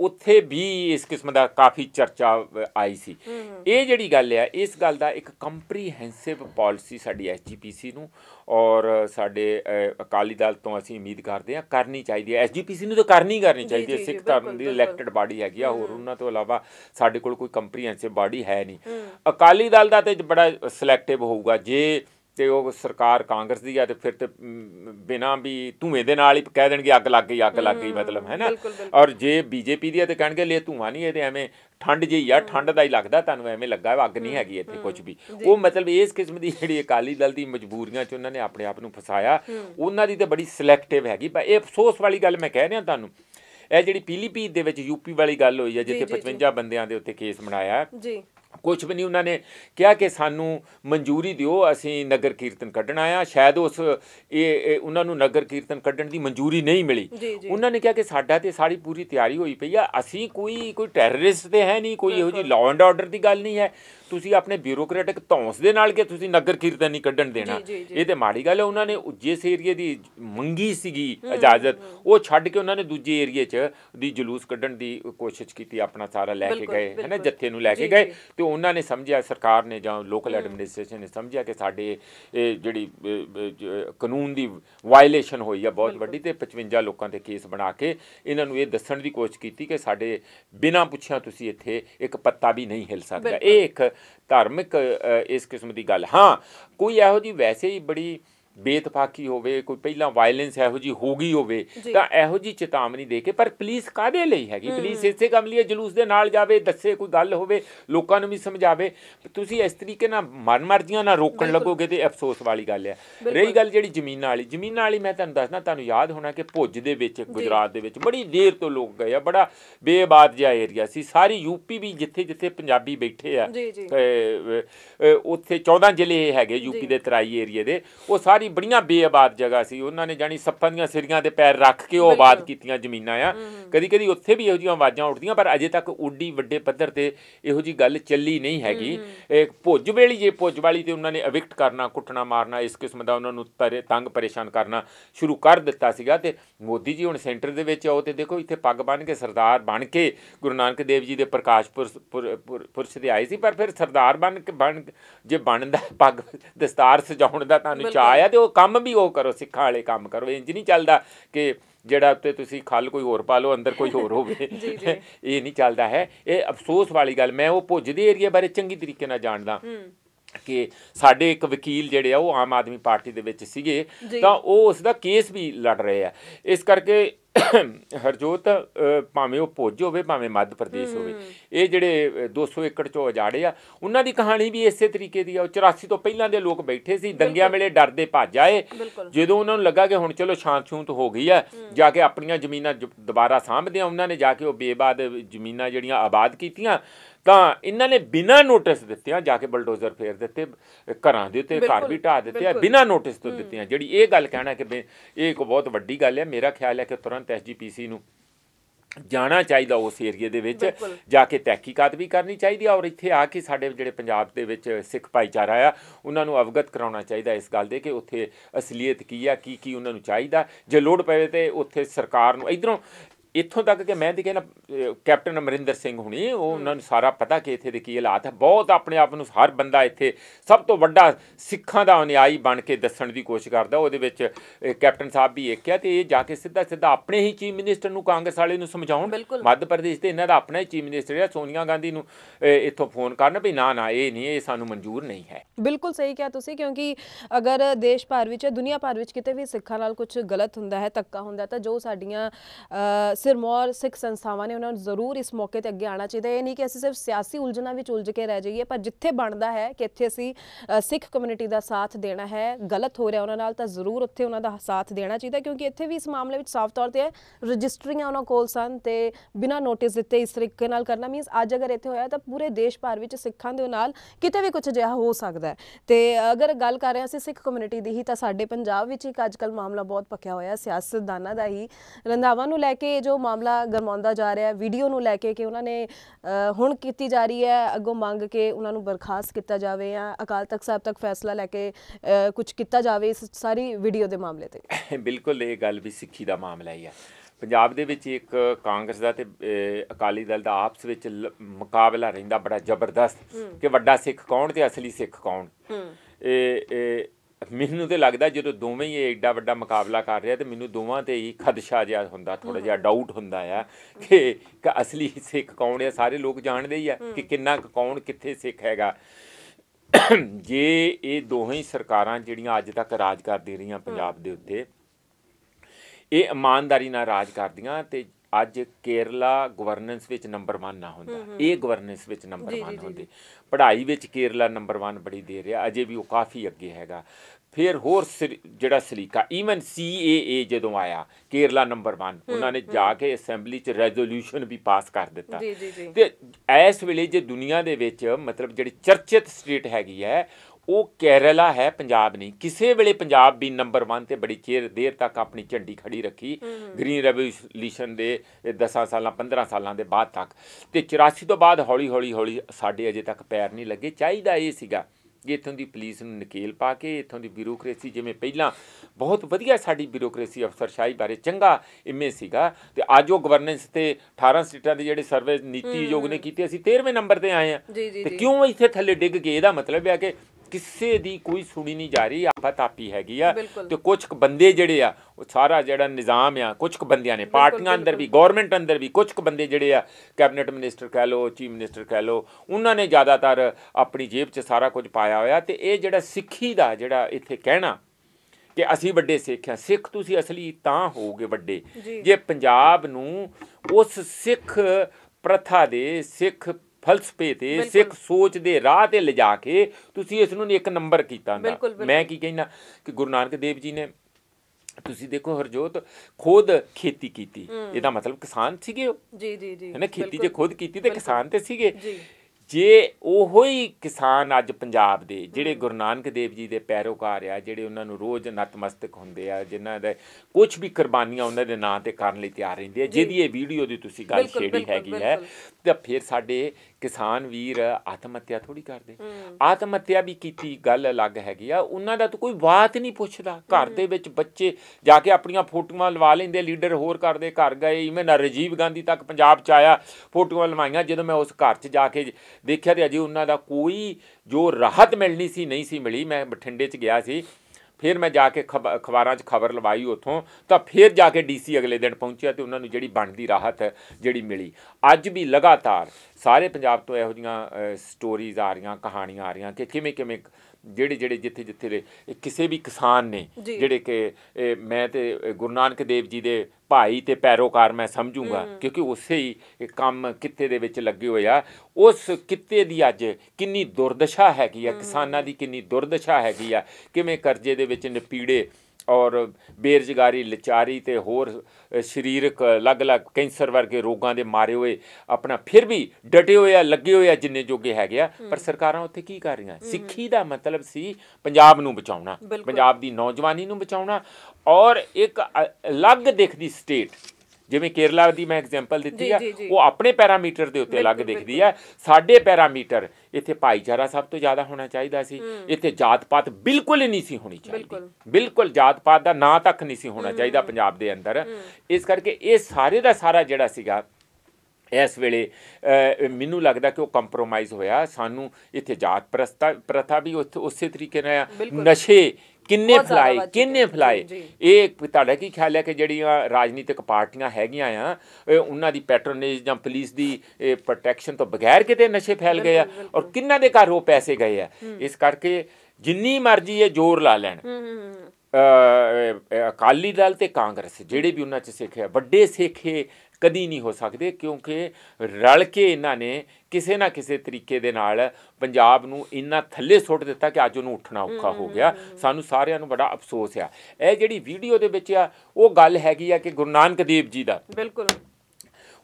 ਉੱਥੇ ਵੀ ਇਸ ਕਿਸਮ ਦਾ ਕਾਫੀ ਚਰਚਾ ਆਈ ਸੀ ਇਹ ਜਿਹੜੀ ਗੱਲ ਆ ਇਸ ਗੱਲ ਦਾ ਇੱਕ ਕੰਪਰੀਹੈਂਸਿਵ ਪਾਲਿਸੀ ਸਾਡੀ ਐਸਜੀਪੀਸੀ ਨੂੰ ਔਰ ਸਾਡੇ ਅਕਾਲੀ ਦਲ ਤੋਂ ਅਸੀਂ ਉਮੀਦ ਕਰਦੇ ਹਾਂ ਕਰਨੀ ਚਾਹੀਦੀ ਹੈ ਐਸਜੀਪੀਸੀ ਨੂੰ ਤਾਂ ਕਰਨੀ ਕਰਨੀ ਚਾਹੀਦੀ ਹੈ ਸਿੱਖ ਧਰਮ ਦੀ ਇਲੈਕਟਡ ਬਾਡੀ ਹੈਗੀ ਆ ਹੋਰ ਉਹਨਾਂ ਤੋਂ ਇਲਾਵਾ ਸਾਡੇ ਕੋਲ ਕੋਈ ਕੰਪਰੀਹੈਂਸਿਵ ਬਾਡੀ ਹੈ ਨਹੀਂ ਅਕਾਲੀ ਦਲ ਦਾ ਤੇ ਬੜਾ ਸਿਲੈਕਟਿਵ ਹੋਊਗਾ ਜੇ ਤੇ ਉਹ ਸਰਕਾਰ ਕਾਂਗਰਸ ਦੀ ਆ ਤੇ ਫਿਰ ਤੇ ਬਿਨਾ ਵੀ ਧੂਏ ਦੇ ਨਾਲ ਹੀ ਕਹਿ ਦੇਣਗੇ ਅੱਗ ਲੱਗ ਗਈ ਅੱਗ ਲੱਗ ਗਈ ਮਤਲਬ ਹੈ ਨਾ ਔਰ ਜੇ ਬੀਜੇਪੀ ਦੀ ਆ ਤੇ ਕਹਿਣਗੇ ਲੈ ਧੂਆ ਨਹੀਂ ਇਹ ਤੇ ਐਵੇਂ ਠੰਡ ਜਿਹੀ ਆ ਠੰਡ ਦਾ ਹੀ ਲੱਗਦਾ ਤੁਹਾਨੂੰ ਐਵੇਂ ਲੱਗਾ ਅੱਗ ਨਹੀਂ ਹੈਗੀ ਇੱਥੇ ਕੁਝ ਵੀ ਉਹ ਮਤਲਬ ਇਸ ਕਿਸਮ ਦੀ ਜਿਹੜੀ ਅਕਾਲੀ ਦਲ ਦੀ ਮਜਬੂਰੀਆਂ ਚ ਉਹਨਾਂ ਨੇ ਆਪਣੇ ਆਪ ਨੂੰ ਫਸਾਇਆ ਉਹਨਾਂ ਦੀ ਤੇ ਬੜੀ ਸਿਲੈਕਟਿਵ ਹੈਗੀ ਪਰ ਇਹ ਅਫਸੋਸ ਵਾਲੀ ਗੱਲ ਮੈਂ ਕਹਿ ਰਿਹਾ ਤੁਹਾਨੂੰ ਇਹ ਜਿਹੜੀ ਪੀਲੀਪੀਤ ਦੇ ਵਿੱਚ ਯੂਪੀ ਵਾਲੀ ਗੱਲ ਹੋਈ ਹੈ ਜਿੱਥੇ 55 ਬੰਦਿਆਂ ਦੇ ਉੱਤੇ ਕੇਸ ਬਣਾਇਆ ਜੀ ਕੁਝ ਵੀ ਨਹੀਂ ਉਹਨਾਂ ਨੇ ਕਿਹਾ ਕਿ ਸਾਨੂੰ ਮਨਜ਼ੂਰੀ ਦਿਓ ਅਸੀਂ ਨਗਰ ਕੀਰਤਨ ਕੱਢਣਾ ਆ ਸ਼ਾਇਦ ਉਸ ਇਹ ਉਹਨਾਂ ਨੂੰ ਨਗਰ ਕੀਰਤਨ ਕੱਢਣ ਦੀ ਮਨਜ਼ੂਰੀ ਨਹੀਂ ਮਿਲੀ ਉਹਨਾਂ ਨੇ ਕਿਹਾ ਕਿ ਸਾਡਾ ਤੇ ਸਾਰੀ ਪੂਰੀ ਤਿਆਰੀ ਹੋਈ ਪਈ ਆ ਅਸੀਂ ਕੋਈ ਕੋਈ ਟੈਰਰਿਸਟ ਤੇ ਹੈ ਨਹੀਂ ਕੋਈ ਇਹੋ ਜੀ ਲਾਅ ਐਂਡ ਆਰਡਰ ਦੀ ਗੱਲ ਨਹੀਂ ਹੈ ਤੁਸੀਂ ਆਪਣੇ ਬਿਊਰੋਕਰੈਟਿਕ ਧੌਂਸ ਦੇ ਨਾਲ ਕਿ ਤੁਸੀਂ ਨਗਰ ਕੀਰਤਨ ਨਹੀਂ ਕੱਢਣ ਦੇਣਾ ਇਹ ਤੇ ਮਾੜੀ ਗੱਲ ਹੈ ਉਹਨਾਂ ਨੇ ਜਿਸ ਏਰੀਏ ਦੀ ਮੰਗੀ ਸੀਗੀ ਇਜਾਜ਼ਤ ਉਹ ਛੱਡ ਕੇ ਉਹਨਾਂ ਨੇ ਦੂਜੇ ਏਰੀਏ 'ਚ ਦੀ ਜਲੂਸ ਕੱਢਣ ਦੀ ਕੋਸ਼ਿਸ਼ ਕੀਤੀ ਆਪਣਾ ਸਾਰਾ ਲੈ ਕੇ ਗਏ ਹੈ ਨਾ ਜੱਥੇ ਨੂੰ ਲੈ ਕੇ ਗਏ ਤੇ ਉਹਨਾਂ ਨੇ ਸਮਝਿਆ ਸਰਕਾਰ ਨੇ ਜਾਂ ਲੋਕਲ ਐਡਮਿਨਿਸਟ੍ਰੇਸ਼ਨ ਨੇ ਸਮਝਿਆ ਕਿ ਸਾਡੇ ਇਹ ਜਿਹੜੀ ਕਾਨੂੰਨ ਦੀ ਵਾਇਲੇਸ਼ਨ ਹੋਈ ਆ ਬਹੁਤ ਵੱਡੀ ਤੇ 55 ਲੋਕਾਂ ਤੇ ਕੇਸ ਬਣਾ ਕੇ ਇਹਨਾਂ ਨੂੰ ਇਹ ਦੱਸਣ ਦੀ ਕੋਸ਼ਿਸ਼ ਕੀਤੀ ਕਿ ਸਾਡੇ ਬਿਨਾ ਪੁੱਛਿਆ ਤੁਸੀਂ ਇੱਥੇ ਇੱਕ ਪੱਤਾ ਵੀ ਨਹੀਂ ਹਿਲ ਸਕਦਾ ਇਹ ਇੱਕ ਧਾਰਮਿਕ ਇਸ ਕਿਸਮ ਦੀ ਗੱਲ ਹਾਂ ਕੋਈ ਇਹੋ ਜੀ ਵੈਸੇ ਹੀ ਬੜੀ ਬੇਤਫਾਕੀ ਹੋਵੇ ਕੋਈ ਪਹਿਲਾਂ ਵਾਇਲੈਂਸ ਇਹੋ ਜੀ ਹੋ ਗਈ ਹੋਵੇ ਤਾਂ ਇਹੋ ਜੀ ਚੇਤਾਵਨੀ ਦੇ ਕੇ ਪਰ ਪੁਲਿਸ ਕਾਦੇ ਲਈ ਹੈਗੀ ਪੁਲਿਸ ਇਸੇ ਕੰਮ ਲਈ ਜਲੂਸ ਦੇ ਨਾਲ ਜਾਵੇ ਦੱਸੇ ਕੋਈ ਗੱਲ ਹੋਵੇ ਲੋਕਾਂ ਨੂੰ ਵੀ ਸਮਝਾਵੇ ਤੁਸੀਂ ਇਸ ਤਰੀਕੇ ਨਾਲ ਮਨਮਰਜ਼ੀਆਂ ਨਾਲ ਰੋਕਣ ਲੱਗੋਗੇ ਤੇ ਅਫਸੋਸ ਵਾਲੀ ਗੱਲ ਹੈ ਰਹੀ ਗੱਲ ਜਿਹੜੀ ਜ਼ਮੀਨਾਂ ਵਾਲੀ ਜ਼ਮੀਨਾਂ ਵਾਲੀ ਮੈਂ ਤੁਹਾਨੂੰ ਦੱਸਣਾ ਤੁਹਾਨੂੰ ਯਾਦ ਹੋਣਾ ਕਿ ਭੁੱਜ ਦੇ ਵਿੱਚ ਗੁਜਰਾਤ ਦੇ ਵਿੱਚ ਬੜੀ ਦੇਰ ਤੋਂ ਲੋਕ ਗਏ ਆ ਬੜਾ ਬੇਬਾਦ ਜਿਹਾ ਏਰੀਆ ਸੀ ਸਾਰੀ ਯੂਪੀ ਵੀ ਜਿੱਥੇ ਜਿੱਥੇ ਪੰਜਾਬੀ ਬੈਠੇ ਆ ਤੇ ਉੱਥੇ 14 ਜ਼ਿਲ੍ਹੇ ਹੈਗੇ ਯੂਪੀ ਦੇ ਤਰਾਈ ਏਰੀਆ ਦੇ ਉਹ ਸਾਰੇ ਸਾਰੀ ਬੜੀਆਂ ਬੇਆਬਾਦ ਜਗ੍ਹਾ ਸੀ ਉਹਨਾਂ ਨੇ ਜਾਨੀ ਸੱਪਾਂ ਦੀਆਂ ਸਿਰੀਆਂ ਦੇ ਪੈਰ ਰੱਖ ਕੇ ਉਹ ਆਬਾਦ ਕੀਤੀਆਂ ਜ਼ਮੀਨਾਂ ਆ ਕਦੀ ਕਦੀ ਉੱਥੇ ਵੀ ਇਹੋ ਜਿਹੀਆਂ ਆਵਾਜ਼ਾਂ ਉੱਠਦੀਆਂ ਪਰ ਅਜੇ ਤੱਕ ਉੱਡੀ ਵੱਡੇ ਪੱਧਰ ਤੇ ਇਹੋ ਜੀ ਗੱਲ ਚੱਲੀ ਨਹੀਂ ਹੈਗੀ ਭੁੱਜ ਵੇਲੀ ਜੇ ਭੁੱਜ ਵਾਲੀ ਤੇ ਉਹਨਾਂ ਨੇ ਅਵਿਕਟ ਕਰਨਾ ਕੁੱਟਣਾ ਮਾਰਨਾ ਇਸ ਕਿਸਮ ਦਾ ਉਹਨਾਂ ਨੂੰ ਤੰਗ ਪਰੇਸ਼ਾਨ ਕਰਨਾ ਸ਼ੁਰੂ ਕਰ ਦਿੱਤਾ ਸੀਗਾ ਤੇ ਮੋਦੀ ਜੀ ਹੁਣ ਸੈਂਟਰ ਦੇ ਵਿੱਚ ਆਓ ਤੇ ਦੇਖੋ ਇੱਥੇ ਪੱਗ ਬੰਨ ਕੇ ਸਰਦਾਰ ਬਣ ਕੇ ਗੁਰੂ ਨਾਨਕ ਦੇਵ ਜੀ ਦੇ ਪ੍ਰਕਾਸ਼ ਪੁਰਸ਼ ਦੇ ਆਏ ਸੀ ਪਰ ਫਿਰ ਸਰਦਾਰ ਬਣ ਕੇ ਬਣ ਜੇ ਬਣਦਾ ਪੱਗ ਦਸਤਾਰ ਸਜਾਉਣ ਦਾ ਤੁਹਾਨੂੰ ਚਾਹ ਆ ਤੇ ਉਹ ਕੰਮ ਵੀ ਉਹ ਕਰੋ ਸਿੱਖਾਂ ਵਾਲੇ ਕੰਮ ਕਰੋ ਇੰਜ ਨਹੀਂ ਚੱਲਦਾ ਕਿ ਜਿਹੜਾ ਉੱਤੇ ਤੁਸੀਂ ਖਲ ਕੋਈ ਹੋਰ ਪਾ ਲਓ ਅੰਦਰ ਕੋਈ ਹੋਰ ਹੋਵੇ ਇਹ ਨਹੀਂ ਚੱਲਦਾ ਹੈ ਇਹ ਅਫਸੋਸ ਵਾਲੀ ਗੱਲ ਮੈਂ ਉਹ ਭੁੱਜ ਦੇ ਏਰੀਆ ਬਾਰੇ ਚੰਗੀ ਤਰੀਕੇ ਨਾਲ ਜਾਣਦਾ ਕਿ ਸਾਡੇ ਇੱਕ ਵਕੀਲ ਜਿਹੜੇ ਆ ਉਹ ਆਮ ਆਦਮੀ ਪਾਰਟੀ ਦੇ ਵਿੱਚ ਸੀਗੇ ਤਾਂ ਉਹ ਉਸ ਦਾ ਕੇਸ ਵੀ ਲੜ ਰਹੇ ਆ ਇਸ ਕਰਕੇ ਹਰਜੋਤ ਭਾਵੇਂ ਉਹ ਪੋਜ ਹੋਵੇ ਭਾਵੇਂ ਮੱਧ ਪ੍ਰਦੇਸ਼ ਹੋਵੇ ਇਹ ਜਿਹੜੇ 200 ਏਕੜ ਚੋਂ ਉਜਾੜੇ ਆ ਉਹਨਾਂ ਦੀ ਕਹਾਣੀ ਵੀ ਇਸੇ ਤਰੀਕੇ ਦੀ ਆ ਉਹ 84 ਤੋਂ ਪਹਿਲਾਂ ਦੇ ਲੋਕ ਬੈਠੇ ਸੀ ਦੰਗਿਆਂ ਵੇਲੇ ਡਰਦੇ ਭੱਜ ਆਏ ਜਦੋਂ ਉਹਨਾਂ ਨੂੰ ਲੱਗਾ ਕਿ ਹੁਣ ਚਲੋ ਸ਼ਾਂਤ ਸੂਤ ਹੋ ਗਈ ਆ ਜਾ ਕੇ ਆਪਣੀਆਂ ਜ਼ਮੀਨਾਂ ਦੁਬਾਰਾ ਸਾਂਭਦੇ ਆ ਉਹਨਾਂ ਨੇ ਜਾ ਕੇ ਉਹ ਬੇਬਾਦ ਜ਼ਮੀਨਾਂ ਜਿਹੜੀਆਂ ਆਬਾਦ ਕੀਤੀਆਂ ਤਾਂ ਇਹਨਾਂ ਨੇ ਬਿਨਾਂ ਨੋਟਿਸ ਦਿੱਤਿਆਂ ਜਾ ਕੇ ਬਲਡੋਜ਼ਰ ਫੇਰ ਦਿੱਤੇ ਘਰਾਂ ਦੇ ਉੱਤੇ ਘਰ ਵੀ ਢਾ ਦਿੱਤੇ ਆ ਬਿਨਾਂ ਨੋਟਿਸ ਤੋਂ ਆ ਜਿਹੜੀ ਇਹ ਗੱਲ ਕਹਿਣਾ ਕਿ ਇਹ ਇੱਕ ਬਹੁਤ ਵੱਡੀ ਗੱਲ ਹੈ ਮੇਰਾ ਖਿਆਲ ਹੈ ਕਿ ਤੁਰੰਤ ਐਸਜੀਪੀਸੀ ਨੂੰ ਜਾਣਾ ਚਾਹੀਦਾ ਉਸ ਏਰੀਏ ਦੇ ਵਿੱਚ ਜਾ ਕੇ ਤਹਿਕੀਕਾਤ ਵੀ ਕਰਨੀ ਚਾਹੀਦੀ ਆ ਔਰ ਇੱਥੇ ਆ ਕੇ ਸਾਡੇ ਜਿਹੜੇ ਪੰਜਾਬ ਦੇ ਵਿੱਚ ਸਿੱਖ ਭਾਈਚਾਰਾ ਆ ਉਹਨਾਂ ਨੂੰ ਅਵਗਤ ਕਰਾਉਣਾ ਚਾਹੀਦਾ ਇਸ ਗੱਲ ਦੇ ਕਿ ਉੱਥੇ ਅਸਲੀਅਤ ਕੀ ਆ ਕੀ ਕੀ ਉਹਨਾਂ ਨੂੰ ਚਾਹੀਦਾ ਜੇ ਲੋੜ ਪਵੇ ਤੇ ਉੱਥੇ ਸਰਕਾਰ ਨੂੰ ਇਧਰੋਂ ਇੱਥੋਂ ਤੱਕ ਕਿ ਮੈਂ ਤੇ ਕਹਿੰਦਾ ਕੈਪਟਨ ਅਮਰਿੰਦਰ ਸਿੰਘ ਹੁਣੀ ਉਹ ਉਹਨਾਂ ਨੂੰ ਸਾਰਾ ਪਤਾ ਕਿ ਇੱਥੇ ਦੇ ਕੀ ਹਾਲਾਤ ਹੈ ਬਹੁਤ ਆਪਣੇ ਆਪ ਨੂੰ ਹਰ ਬੰਦਾ ਇੱਥੇ ਸਭ ਤੋਂ ਵੱਡਾ ਸਿੱਖਾਂ ਦਾ ਅਨਿਆਈ ਬਣ ਕੇ ਦੱਸਣ ਦੀ ਕੋਸ਼ਿਸ਼ ਕਰਦਾ ਉਹਦੇ ਵਿੱਚ ਕੈਪਟਨ ਸਾਹਿਬ ਵੀ ਇੱਕ ਹੈ ਤੇ ਇਹ ਜਾ ਕੇ ਸਿੱਧਾ ਸਿੱਧਾ ਆਪਣੇ ਹੀ ਚੀਫ ਮਿਨਿਸਟਰ ਨੂੰ ਕਾਂਗਰਸ ਵਾਲੇ ਨੂੰ ਸਮਝਾਉਣ ਮੱਧ ਪ੍ਰਦੇਸ਼ ਤੇ ਇਹਨਾਂ ਦਾ ਆਪਣਾ ਹੀ ਚੀਫ ਮਿਨਿਸਟਰ ਹੈ ਸੋਨੀਆ ਗਾਂਧੀ ਨੂੰ ਇੱਥੋਂ ਫੋਨ ਕਰਨ ਵੀ ਨਾ ਨਾ ਇਹ ਨਹੀਂ ਇਹ ਸਾਨੂੰ ਮਨਜ਼ੂਰ ਨਹੀਂ ਹੈ ਬਿਲਕੁਲ ਸਹੀ ਕਿਹਾ ਤੁਸੀਂ ਕਿਉਂਕਿ ਅਗਰ ਦੇਸ਼ ਭਰ ਵਿੱਚ ਦੁਨੀਆ ਭਰ ਵਿੱਚ ਕਿਤੇ ਵੀ ਸਿੱਖਾਂ ਨਾਲ ਕੁਝ ਗਲਤ ਹੁੰਦਾ ਹੈ ਤੱਕਾ ਹੁੰਦਾ ਤਾਂ ਜੋ ਸਾਡੀਆਂ ਸਿਰਮੌਰ ਸਿੱਖ ਸੰਸਥਾਵਾਂ ਨੇ ਉਹਨਾਂ ਨੂੰ ਜ਼ਰੂਰ ਇਸ ਮੌਕੇ ਤੇ ਅੱਗੇ ਆਣਾ ਚਾਹੀਦਾ ਇਹ ਨਹੀਂ ਕਿ ਅਸੀਂ ਸਿਰਫ ਸਿਆਸੀ ਉਲਝਣਾ ਵਿੱਚ ਉਲਝ ਕੇ ਰਹਿ ਜਾਈਏ ਪਰ ਜਿੱਥੇ ਬਣਦਾ ਹੈ ਕਿ ਇੱਥੇ ਅਸੀਂ ਸਿੱਖ ਕਮਿਊਨਿਟੀ ਦਾ ਸਾਥ ਦੇਣਾ ਹੈ ਗਲਤ ਹੋ ਰਿਹਾ ਉਹਨਾਂ ਨਾਲ ਤਾਂ ਜ਼ਰੂਰ ਉੱਥੇ ਉਹਨਾਂ ਦਾ ਸਾਥ ਦੇਣਾ ਚਾਹੀਦਾ ਕਿਉਂਕਿ ਇੱਥੇ ਵੀ ਇਸ ਮਾਮਲੇ ਵਿੱਚ ਸਾਫ਼ ਤੌਰ ਤੇ ਰਜਿਸਟਰੀਆਂ ਉਹਨਾਂ ਕੋਲ ਸਨ ਤੇ ਬਿਨਾਂ ਨੋਟਿਸ ਦਿੱਤੇ ਇਸ ਤਰੀਕੇ ਨਾਲ ਕਰਨਾ ਮੀਨਸ ਅੱਜ ਅਗਰ ਇੱਥੇ ਹੋਇਆ ਤਾਂ ਪੂਰੇ ਦੇਸ਼ ਭਰ ਵਿੱਚ ਸਿੱਖਾਂ ਦੇ ਨਾਲ ਕਿਤੇ ਵੀ ਕੁਝ ਅਜਿਹਾ ਹੋ ਸਕਦਾ ਹੈ ਤੇ ਅਗਰ ਗੱਲ ਕਰ ਰਹੇ ਅਸੀਂ ਸਿੱਖ ਕਮਿਊਨਿਟੀ ਦੀ ਹੀ ਤਾਂ ਸਾਡੇ ਪੰਜਾਬ ਵਿੱਚ ਇੱਕ ਅੱਜਕੱਲ ਮਾਮਲਾ ਬਹੁਤ ਪੱਕਿਆ ਹੋਇਆ ਸਿਆਸਤਦਾਨਾਂ ਦਾ ਹੀ ਰੰਧਾਵਾ ਨੂੰ ਲੈ ਕੇ ਜੋ ਜੋ ਮਾਮਲਾ ਗਰਮਾਉਂਦਾ ਜਾ ਰਿਹਾ ਹੈ ਵੀਡੀਓ ਨੂੰ ਲੈ ਕੇ ਕਿ ਉਹਨਾਂ ਨੇ ਹੁਣ ਕੀਤੀ ਜਾ ਰਹੀ ਹੈ ਅੱਗੋਂ ਮੰਗ ਕੇ ਉਹਨਾਂ ਨੂੰ ਬਰਖਾਸਤ ਕੀਤਾ ਜਾਵੇ ਜਾਂ ਅਕਾਲ ਤਖਤ ਸਾਹਿਬ ਤੱਕ ਫੈਸਲਾ ਲੈ ਕੇ ਕੁਝ ਕੀਤਾ ਜਾਵੇ ਇਸ ਸਾਰੀ ਵੀਡੀਓ ਦੇ ਮਾਮਲੇ ਤੇ ਬਿਲਕੁਲ ਇਹ ਗੱਲ ਵੀ ਸਿੱਖੀ ਦਾ ਮਾਮਲਾ ਹੀ ਹੈ ਪੰਜਾਬ ਦੇ ਵਿੱਚ ਇੱਕ ਕਾਂਗਰਸ ਦਾ ਤੇ ਅਕਾਲੀ ਦਲ ਦਾ ਆਪਸ ਵਿੱਚ ਮੁਕਾਬਲਾ ਰਹਿੰਦਾ ਬੜਾ ਜ਼ਬਰਦਸਤ ਕਿ ਵੱਡਾ ਸਿੱਖ ਕੌਣ ਤੇ ਅਸਲੀ ਸਿੱਖ ਕੌਣ ਇਹ ਮੈਨੂੰ ਤੇ ਲੱਗਦਾ ਜਦੋਂ ਦੋਵੇਂ ਹੀ ਏਡਾ ਵੱਡਾ ਮੁਕਾਬਲਾ ਕਰ ਰਿਹਾ ਤੇ ਮੈਨੂੰ ਦੋਵਾਂ ਤੇ ਹੀ ਖਦਸ਼ਾ ਜਿਆ ਹੁੰਦਾ ਥੋੜਾ ਜਿਹਾ ਡਾਊਟ ਹੁੰਦਾ ਆ ਕਿ ਅਸਲੀ ਸਿੱਖ ਕੌਣ ਹੈ ਸਾਰੇ ਲੋਕ ਜਾਣਦੇ ਹੀ ਆ ਕਿ ਕਿੰਨਾ ਕੌਣ ਕਿੱਥੇ ਸਿੱਖ ਹੈਗਾ ਜੇ ਇਹ ਦੋਹੇ ਹੀ ਸਰਕਾਰਾਂ ਜਿਹੜੀਆਂ ਅੱਜ ਤੱਕ ਰਾਜ ਕਰਦੀ ਰਹੀਆਂ ਪੰਜਾਬ ਦੇ ਉੱਤੇ ਇਹ ਇਮਾਨਦਾਰੀ ਨਾਲ ਰਾਜ ਕਰਦੀਆਂ ਤੇ ਅੱਜ ਕੇਰਲਾ ਗਵਰਨੈਂਸ ਵਿੱਚ ਨੰਬਰ 1 ਨਾ ਹੁੰਦਾ ਇਹ ਗਵਰਨੈਂਸ ਵਿੱਚ ਨੰਬਰ 1 ਹੁੰਦੇ ਪੜ੍ਹਾਈ ਵਿੱਚ ਕੇਰਲਾ ਨੰਬਰ 1 ਬੜੀ ਦੇ ਰਿਹਾ ਅਜੇ ਵੀ ਉਹ ਕਾਫੀ ਅੱਗੇ ਹੈਗਾ ਫਿਰ ਹੋਰ ਜਿਹੜਾ ਸਲੀਕਾ ਈਵਨ ਸੀਏਏ ਜਦੋਂ ਆਇਆ ਕੇਰਲਾ ਨੰਬਰ 1 ਉਹਨਾਂ ਨੇ ਜਾ ਕੇ ਅਸੈਂਬਲੀ 'ਚ ਰੈਜ਼ੋਲੂਸ਼ਨ ਵੀ ਪਾਸ ਕਰ ਦਿੱਤਾ ਤੇ ਇਸ ਵੇਲੇ ਜੇ ਦੁਨੀਆ ਦੇ ਵਿੱਚ ਮਤਲਬ ਜਿਹੜੀ ਚਰਚਿਤ ਸਟੇਟ ਹੈਗੀ ਹੈ ਉਹ ਕੇਰਲਾ ਹੈ ਪੰਜਾਬ ਨਹੀਂ ਕਿਸੇ ਵੇਲੇ ਪੰਜਾਬ ਵੀ ਨੰਬਰ 1 ਤੇ ਬੜੀ ਚੇਰ ਦੇਰ ਤੱਕ ਆਪਣੀ ਝੰਡੀ ਖੜੀ ਰੱਖੀ ਗ੍ਰੀਨ ਰੈਵੋਲੂਸ਼ਨ ਦੇ 10 ਸਾਲਾਂ 15 ਸਾਲਾਂ ਦੇ ਬਾਅਦ ਤੱਕ ਤੇ 84 ਤੋਂ ਬਾਅਦ ਹੌਲੀ ਹੌਲੀ ਹੌਲੀ ਸਾਡੇ ਅਜੇ ਤੱਕ ਪੈਰ ਨਹੀਂ ਲੱਗੇ ਚਾਹੀਦਾ ਇਹ ਸੀਗਾ ਕਿ ਇਥੋਂ ਦੀ ਪੁਲਿਸ ਨੂੰ ਨਕੇਲ ਪਾ ਕੇ ਇਥੋਂ ਦੀ ਬਿਊਰੋਕ੍ਰੇਸੀ ਜਿਵੇਂ ਪਹਿਲਾਂ ਬਹੁਤ ਵਧੀਆ ਸਾਡੀ ਬਿਊਰੋਕ੍ਰੇਸੀ ਅਫਸਰਸ਼ਾਹੀ ਬਾਰੇ ਚੰਗਾ ਇਮੇਜ ਸੀਗਾ ਤੇ ਅੱਜ ਉਹ ਗਵਰਨੈਂਸ ਤੇ 18 ਸਟੇਟਾਂ ਦੇ ਜਿਹੜੇ ਸਰਵੇ ਨੀਤੀ ਯੋਗ ਨੇ ਕੀਤੇ ਅਸੀਂ 13ਵੇਂ ਨੰਬਰ ਤੇ ਆਏ ਆ ਤੇ ਕਿਉਂ ਇੱਥੇ ਥੱਲੇ ਡਿੱਗ ਗਏ ਇਹਦਾ ਮਤਲਬ ਹੈ ਕਿ ਕਿਸੇ ਦੀ ਕੋਈ ਸੁਣੀ ਨਹੀਂ ਜਾ ਰਹੀ ਆਪਾ ਤਾਪੀ ਹੈਗੀ ਆ ਤੇ ਕੁਝ ਬੰਦੇ ਜਿਹੜੇ ਆ ਉਹ ਸਾਰਾ ਜਿਹੜਾ ਨਿਜ਼ਾਮ ਆ ਕੁਝ ਬੰਦਿਆਂ ਨੇ ਪਾਰਟੀਆਂ ਅੰਦਰ ਵੀ ਗਵਰਨਮੈਂਟ ਅੰਦਰ ਵੀ ਕੁਝ ਬੰਦੇ ਜਿਹੜੇ ਆ ਕੈਬਨਿਟ ਮਿਨਿਸਟਰ ਕਹਿ ਲੋ ਚੀਫ ਮਿਨਿਸਟਰ ਕਹਿ ਲੋ ਉਹਨਾਂ ਨੇ ਜ਼ਿਆਦਾਤਰ ਆਪਣੀ ਜੇਬ 'ਚ ਸਾਰਾ ਕੁਝ ਪਾਇਆ ਹੋਇਆ ਤੇ ਇਹ ਜਿਹੜਾ ਸਿੱਖੀ ਦਾ ਜਿਹੜਾ ਇੱਥੇ ਕਹਿਣਾ ਕਿ ਅਸੀਂ ਵੱਡੇ ਸਿੱਖ ਆ ਸਿੱਖ ਤੁਸੀਂ ਅਸਲੀ ਤਾਂ ਹੋਗੇ ਵੱਡੇ ਜੇ ਪੰਜਾਬ ਨੂੰ ਉਸ ਸਿੱਖ ਪ੍ਰਥਾ ਦੇ ਸਿੱਖ ਫਲਸਫੇ ਤੇ ਸਿੱਖ ਸੋਚ ਦੇ ਰਾਹ ਤੇ ਲਿਜਾ ਕੇ ਤੁਸੀਂ ਇਸ ਨੂੰ ਇੱਕ ਨੰਬਰ ਕੀਤਾ ਮੈਂ ਕੀ ਕਹਿਣਾ ਕਿ ਗੁਰੂ ਨਾਨਕ ਦੇਵ ਜੀ ਨੇ ਤੁਸੀਂ ਦੇਖੋ ਹਰਜੋਤ ਖੁਦ ਖੇਤੀ ਕੀਤੀ ਇਹਦਾ ਮਤਲਬ ਕਿਸਾਨ ਸੀਗੇ ਜੀ ਜੀ ਜੀ ਹੈਨਾ ਖੇਤੀ ਜੇ ਖੁਦ ਕੀਤੀ ਤੇ ਕਿਸਾਨ ਤੇ ਸੀਗੇ ਜੇ ਉਹੋ ਹੀ ਕਿਸਾਨ ਅੱਜ ਪੰਜਾਬ ਦੇ ਜਿਹੜੇ ਗੁਰੂ ਨਾਨਕ ਦੇਵ ਜੀ ਦੇ ਪੈਰੋਕਾਰ ਆ ਜਿਹੜੇ ਉਹਨਾਂ ਨੂੰ ਰੋਜ਼ ਨਤਮਸਤਕ ਹੁੰਦੇ ਆ ਜਿਨ੍ਹਾਂ ਦੇ ਕੁਝ ਵੀ ਕੁਰਬਾਨੀਆਂ ਉਹਨਾਂ ਦੇ ਨਾਂ ਤੇ ਕਰਨ ਲਈ ਤਿਆਰ ਰਹਿੰਦੇ ਆ ਜਿਹਦੀ ਇਹ ਵੀਡੀਓ ਦੀ ਤੁਸੀਂ ਗੱਲ ਛੇੜੀ ਹੈਗੀ ਹੈ ਤੇ ਫਿਰ ਸਾਡੇ ਕਿਸਾਨ ਵੀਰ ਆਤਮ ਹੱਤਿਆ ਥੋੜੀ ਕਰਦੇ ਆਤਮ ਹੱਤਿਆ ਵੀ ਕੀਤੀ ਗੱਲ ਅਲੱਗ ਹੈਗੀ ਆ ਉਹਨਾਂ ਦਾ ਤਾਂ ਕੋਈ ਬਾਤ ਨਹੀਂ ਪੁੱਛਦਾ ਘਰ ਦੇ ਵਿੱਚ ਬੱਚੇ ਜਾ ਕੇ ਆਪਣੀਆਂ ਫੋਟੋਆਂ ਲਵਾ ਲੈਂਦੇ ਲੀਡਰ ਹੋਰ ਕਰਦੇ ਘਰ ਗਏ ਇਵੇਂ ਨਾ ਰਜੀਵ ਗਾਂਧੀ ਤੱਕ ਪੰਜਾਬ ਚ ਆਇਆ ਫੋਟੋਆਂ ਲਵਾਈਆਂ ਜਦੋਂ ਮੈਂ ਉਸ ਘਰ 'ਚ ਜਾ ਕੇ ਦੇਖਿਆ ਤੇ ਅਜੀ ਉਹਨਾਂ ਦਾ ਕੋਈ ਜੋ ਰਾਹਤ ਮਿਲਣੀ ਸੀ ਨਹੀਂ ਸੀ ਮਿਲੀ ਮੈਂ ਬਠਿੰਡੇ 'ਚ ਗਿਆ ਸੀ ਫਿਰ ਮੈਂ ਜਾ ਕੇ ਅਖਬਾਰਾਂ 'ਚ ਖਬਰ ਲਵਾਈ ਉਥੋਂ ਤਾਂ ਫਿਰ ਜਾ ਕੇ ਡੀਸੀ ਅਗਲੇ ਦਿਨ ਪਹੁੰਚਿਆ ਤੇ ਉਹਨਾਂ ਨੂੰ ਜਿਹੜੀ ਬਣਦੀ ਰਾਹਤ ਜਿਹੜੀ ਮਿਲੀ ਅੱਜ ਵੀ ਲਗਾਤਾਰ ਸਾਰੇ ਪੰਜਾਬ ਤੋਂ ਇਹੋ ਜੀਆਂ ਸਟੋਰੀਜ਼ ਆ ਰਹੀਆਂ ਕਹਾਣੀਆਂ ਆ ਰਹੀਆਂ ਕਿ ਕਿਵੇਂ ਕਿਵੇਂ ਜਿਹੜੇ ਜਿਹੜੇ ਜਿੱਥੇ ਜਿੱਥੇ ਦੇ ਕਿਸੇ ਵੀ ਕਿਸਾਨ ਨੇ ਜਿਹੜੇ ਕਿ ਮੈਂ ਤੇ ਗੁਰੂ ਨਾਨਕ ਦੇਵ ਜੀ ਦੇ ਭਾਈ ਤੇ ਪੈਰੋਕਾਰ ਮੈਂ ਸਮਝੂਗਾ ਕਿਉਂਕਿ ਉਸੇ ਹੀ ਕੰਮ ਕਿੱਤੇ ਦੇ ਵਿੱਚ ਲੱਗੇ ਹੋਇਆ ਉਸ ਕਿੱਤੇ ਦੀ ਅੱਜ ਕਿੰਨੀ ਦੁਰਦਸ਼ਾ ਹੈਗੀ ਆ ਕਿਸਾਨਾਂ ਦੀ ਕਿੰਨੀ ਦੁਰਦਸ਼ਾ ਹੈਗੀ ਆ ਕਿਵੇਂ ਕਰਜ਼ੇ ਦੇ ਵਿੱਚ ਨਪੀੜੇ ਔਰ ਬੇਰਜ਼ਗਾਰੀ ਲਚਾਰੀ ਤੇ ਹੋਰ ਸਰੀਰਕ ਅਲੱਗ-ਅਲੱਗ ਕੈਂਸਰ ਵਰਗੇ ਰੋਗਾਂ ਦੇ ਮਾਰੇ ਹੋਏ ਆਪਣਾ ਫਿਰ ਵੀ ਡਟੇ ਹੋਏ ਆ ਲੱਗੇ ਹੋਏ ਆ ਜਿੰਨੇ ਜੋਗੇ ਹੈਗੇ ਆ ਪਰ ਸਰਕਾਰਾਂ ਉੱਥੇ ਕੀ ਕਰ ਰਹੀਆਂ ਸਿੱਖੀ ਦਾ ਮਤਲਬ ਸੀ ਪੰਜਾਬ ਨੂੰ ਬਚਾਉਣਾ ਪੰਜਾਬ ਦੀ ਨੌਜਵਾਨੀ ਨੂੰ ਬਚਾਉਣਾ ਔਰ ਇੱਕ ਅਲੱਗ ਦਿਖਦੀ ਸਟੇਟ ਜਿਵੇਂ ਕੇਰਲਾ ਦੀ ਮੈਂ ਐਗਜ਼ਾਮਪਲ ਦਿੱਤੀ ਆ ਉਹ ਆਪਣੇ ਪੈਰਾਮੀਟਰ ਦੇ ਉੱਤੇ ਅਲੱਗ ਦੇਖਦੀ ਆ ਸਾਡੇ ਪੈਰਾਮੀਟਰ ਇੱਥੇ ਭਾਈਚਾਰਾ ਸਭ ਤੋਂ ਜ਼ਿਆਦਾ ਹੋਣਾ ਚਾਹੀਦਾ ਸੀ ਇੱਥੇ ਜਾਤ-ਪਾਤ ਬਿਲਕੁਲ ਨਹੀਂ ਸੀ ਹੋਣੀ ਚਾਹੀਦੀ ਬਿਲਕੁਲ ਜਾਤ-ਪਾਤ ਦਾ ਨਾਂ ਤੱਕ ਨਹੀਂ ਸੀ ਹੋਣਾ ਚਾਹੀਦਾ ਪੰਜਾਬ ਦੇ ਅੰਦਰ ਇਸ ਕਰਕੇ ਇਹ ਸਾਰੇ ਦਾ ਸਾਰਾ ਜਿਹੜਾ ਸੀਗਾ ਇਸ ਵੇਲੇ ਮੈਨੂੰ ਲੱਗਦਾ ਕਿ ਉਹ ਕੰਪਰੋਮਾਈਜ਼ ਹੋਇਆ ਸਾਨੂੰ ਇੱਥੇ ਜਾਤ ਪ੍ਰਸਤਾ ਪ੍ਰਥਾ ਵੀ ਉਸੇ ਤਰੀਕੇ ਨਾਲ ਨਸ਼ੇ ਕਿੰਨੇ ਫਲਾਏ ਕਿੰਨੇ ਫਲਾਏ ਇਹ ਤੁਹਾਡਾ ਕੀ ਖਿਆਲ ਹੈ ਕਿ ਜਿਹੜੀਆਂ ਰਾਜਨੀਤਿਕ ਪਾਰਟੀਆਂ ਹੈਗੀਆਂ ਆ ਉਹਨਾਂ ਦੀ ਪੈਟਰਨੇਜ ਜਾਂ ਪੁਲਿਸ ਦੀ ਪ੍ਰੋਟੈਕਸ਼ਨ ਤੋਂ ਬਗੈਰ ਕਿਤੇ ਨਸ਼ੇ ਫੈਲ ਗਏ ਆ ਔਰ ਕਿੰਨਾ ਦੇ ਘਰ ਉਹ ਪੈਸੇ ਗਏ ਆ ਇਸ ਕਰਕੇ ਜਿੰਨੀ ਮਰਜ਼ੀ ਇਹ ਜ਼ੋਰ ਲਾ ਲੈਣ ਅਕਾਲੀ ਦਲ ਤੇ ਕਾਂਗਰਸ ਜਿਹੜੇ ਵੀ ਉਹਨਾਂ 'ਚ ਸਿੱਖ ਹੈ ਵੱਡੇ ਸਿੱਖੇ ਕਦੀ ਨਹੀਂ ਹੋ ਸਕਦੇ ਕਿਉਂਕਿ ਰਲ ਕੇ ਇਹਨਾਂ ਨੇ ਕਿਸੇ ਨਾ ਕਿਸੇ ਤਰੀਕੇ ਦੇ ਨਾਲ ਪੰਜਾਬ ਨੂੰ ਇੰਨਾ ਥੱਲੇ ਸੁੱਟ ਦਿੱਤਾ ਕਿ ਅੱਜ ਉਹਨੂੰ ਉੱਠਣਾ ਔਖਾ ਹੋ ਗਿਆ ਸਾਨੂੰ ਸਾਰਿਆਂ ਨੂੰ ਬੜਾ ਅਫਸੋਸ ਆ ਇਹ ਜਿਹੜੀ ਵੀਡੀਓ ਦੇ ਵਿੱਚ ਆ ਉਹ ਗੱਲ ਹੈਗੀ ਆ ਕਿ ਗੁਰੂ ਨਾਨਕ ਦੇਵ ਜੀ ਦਾ ਬਿਲਕੁਲ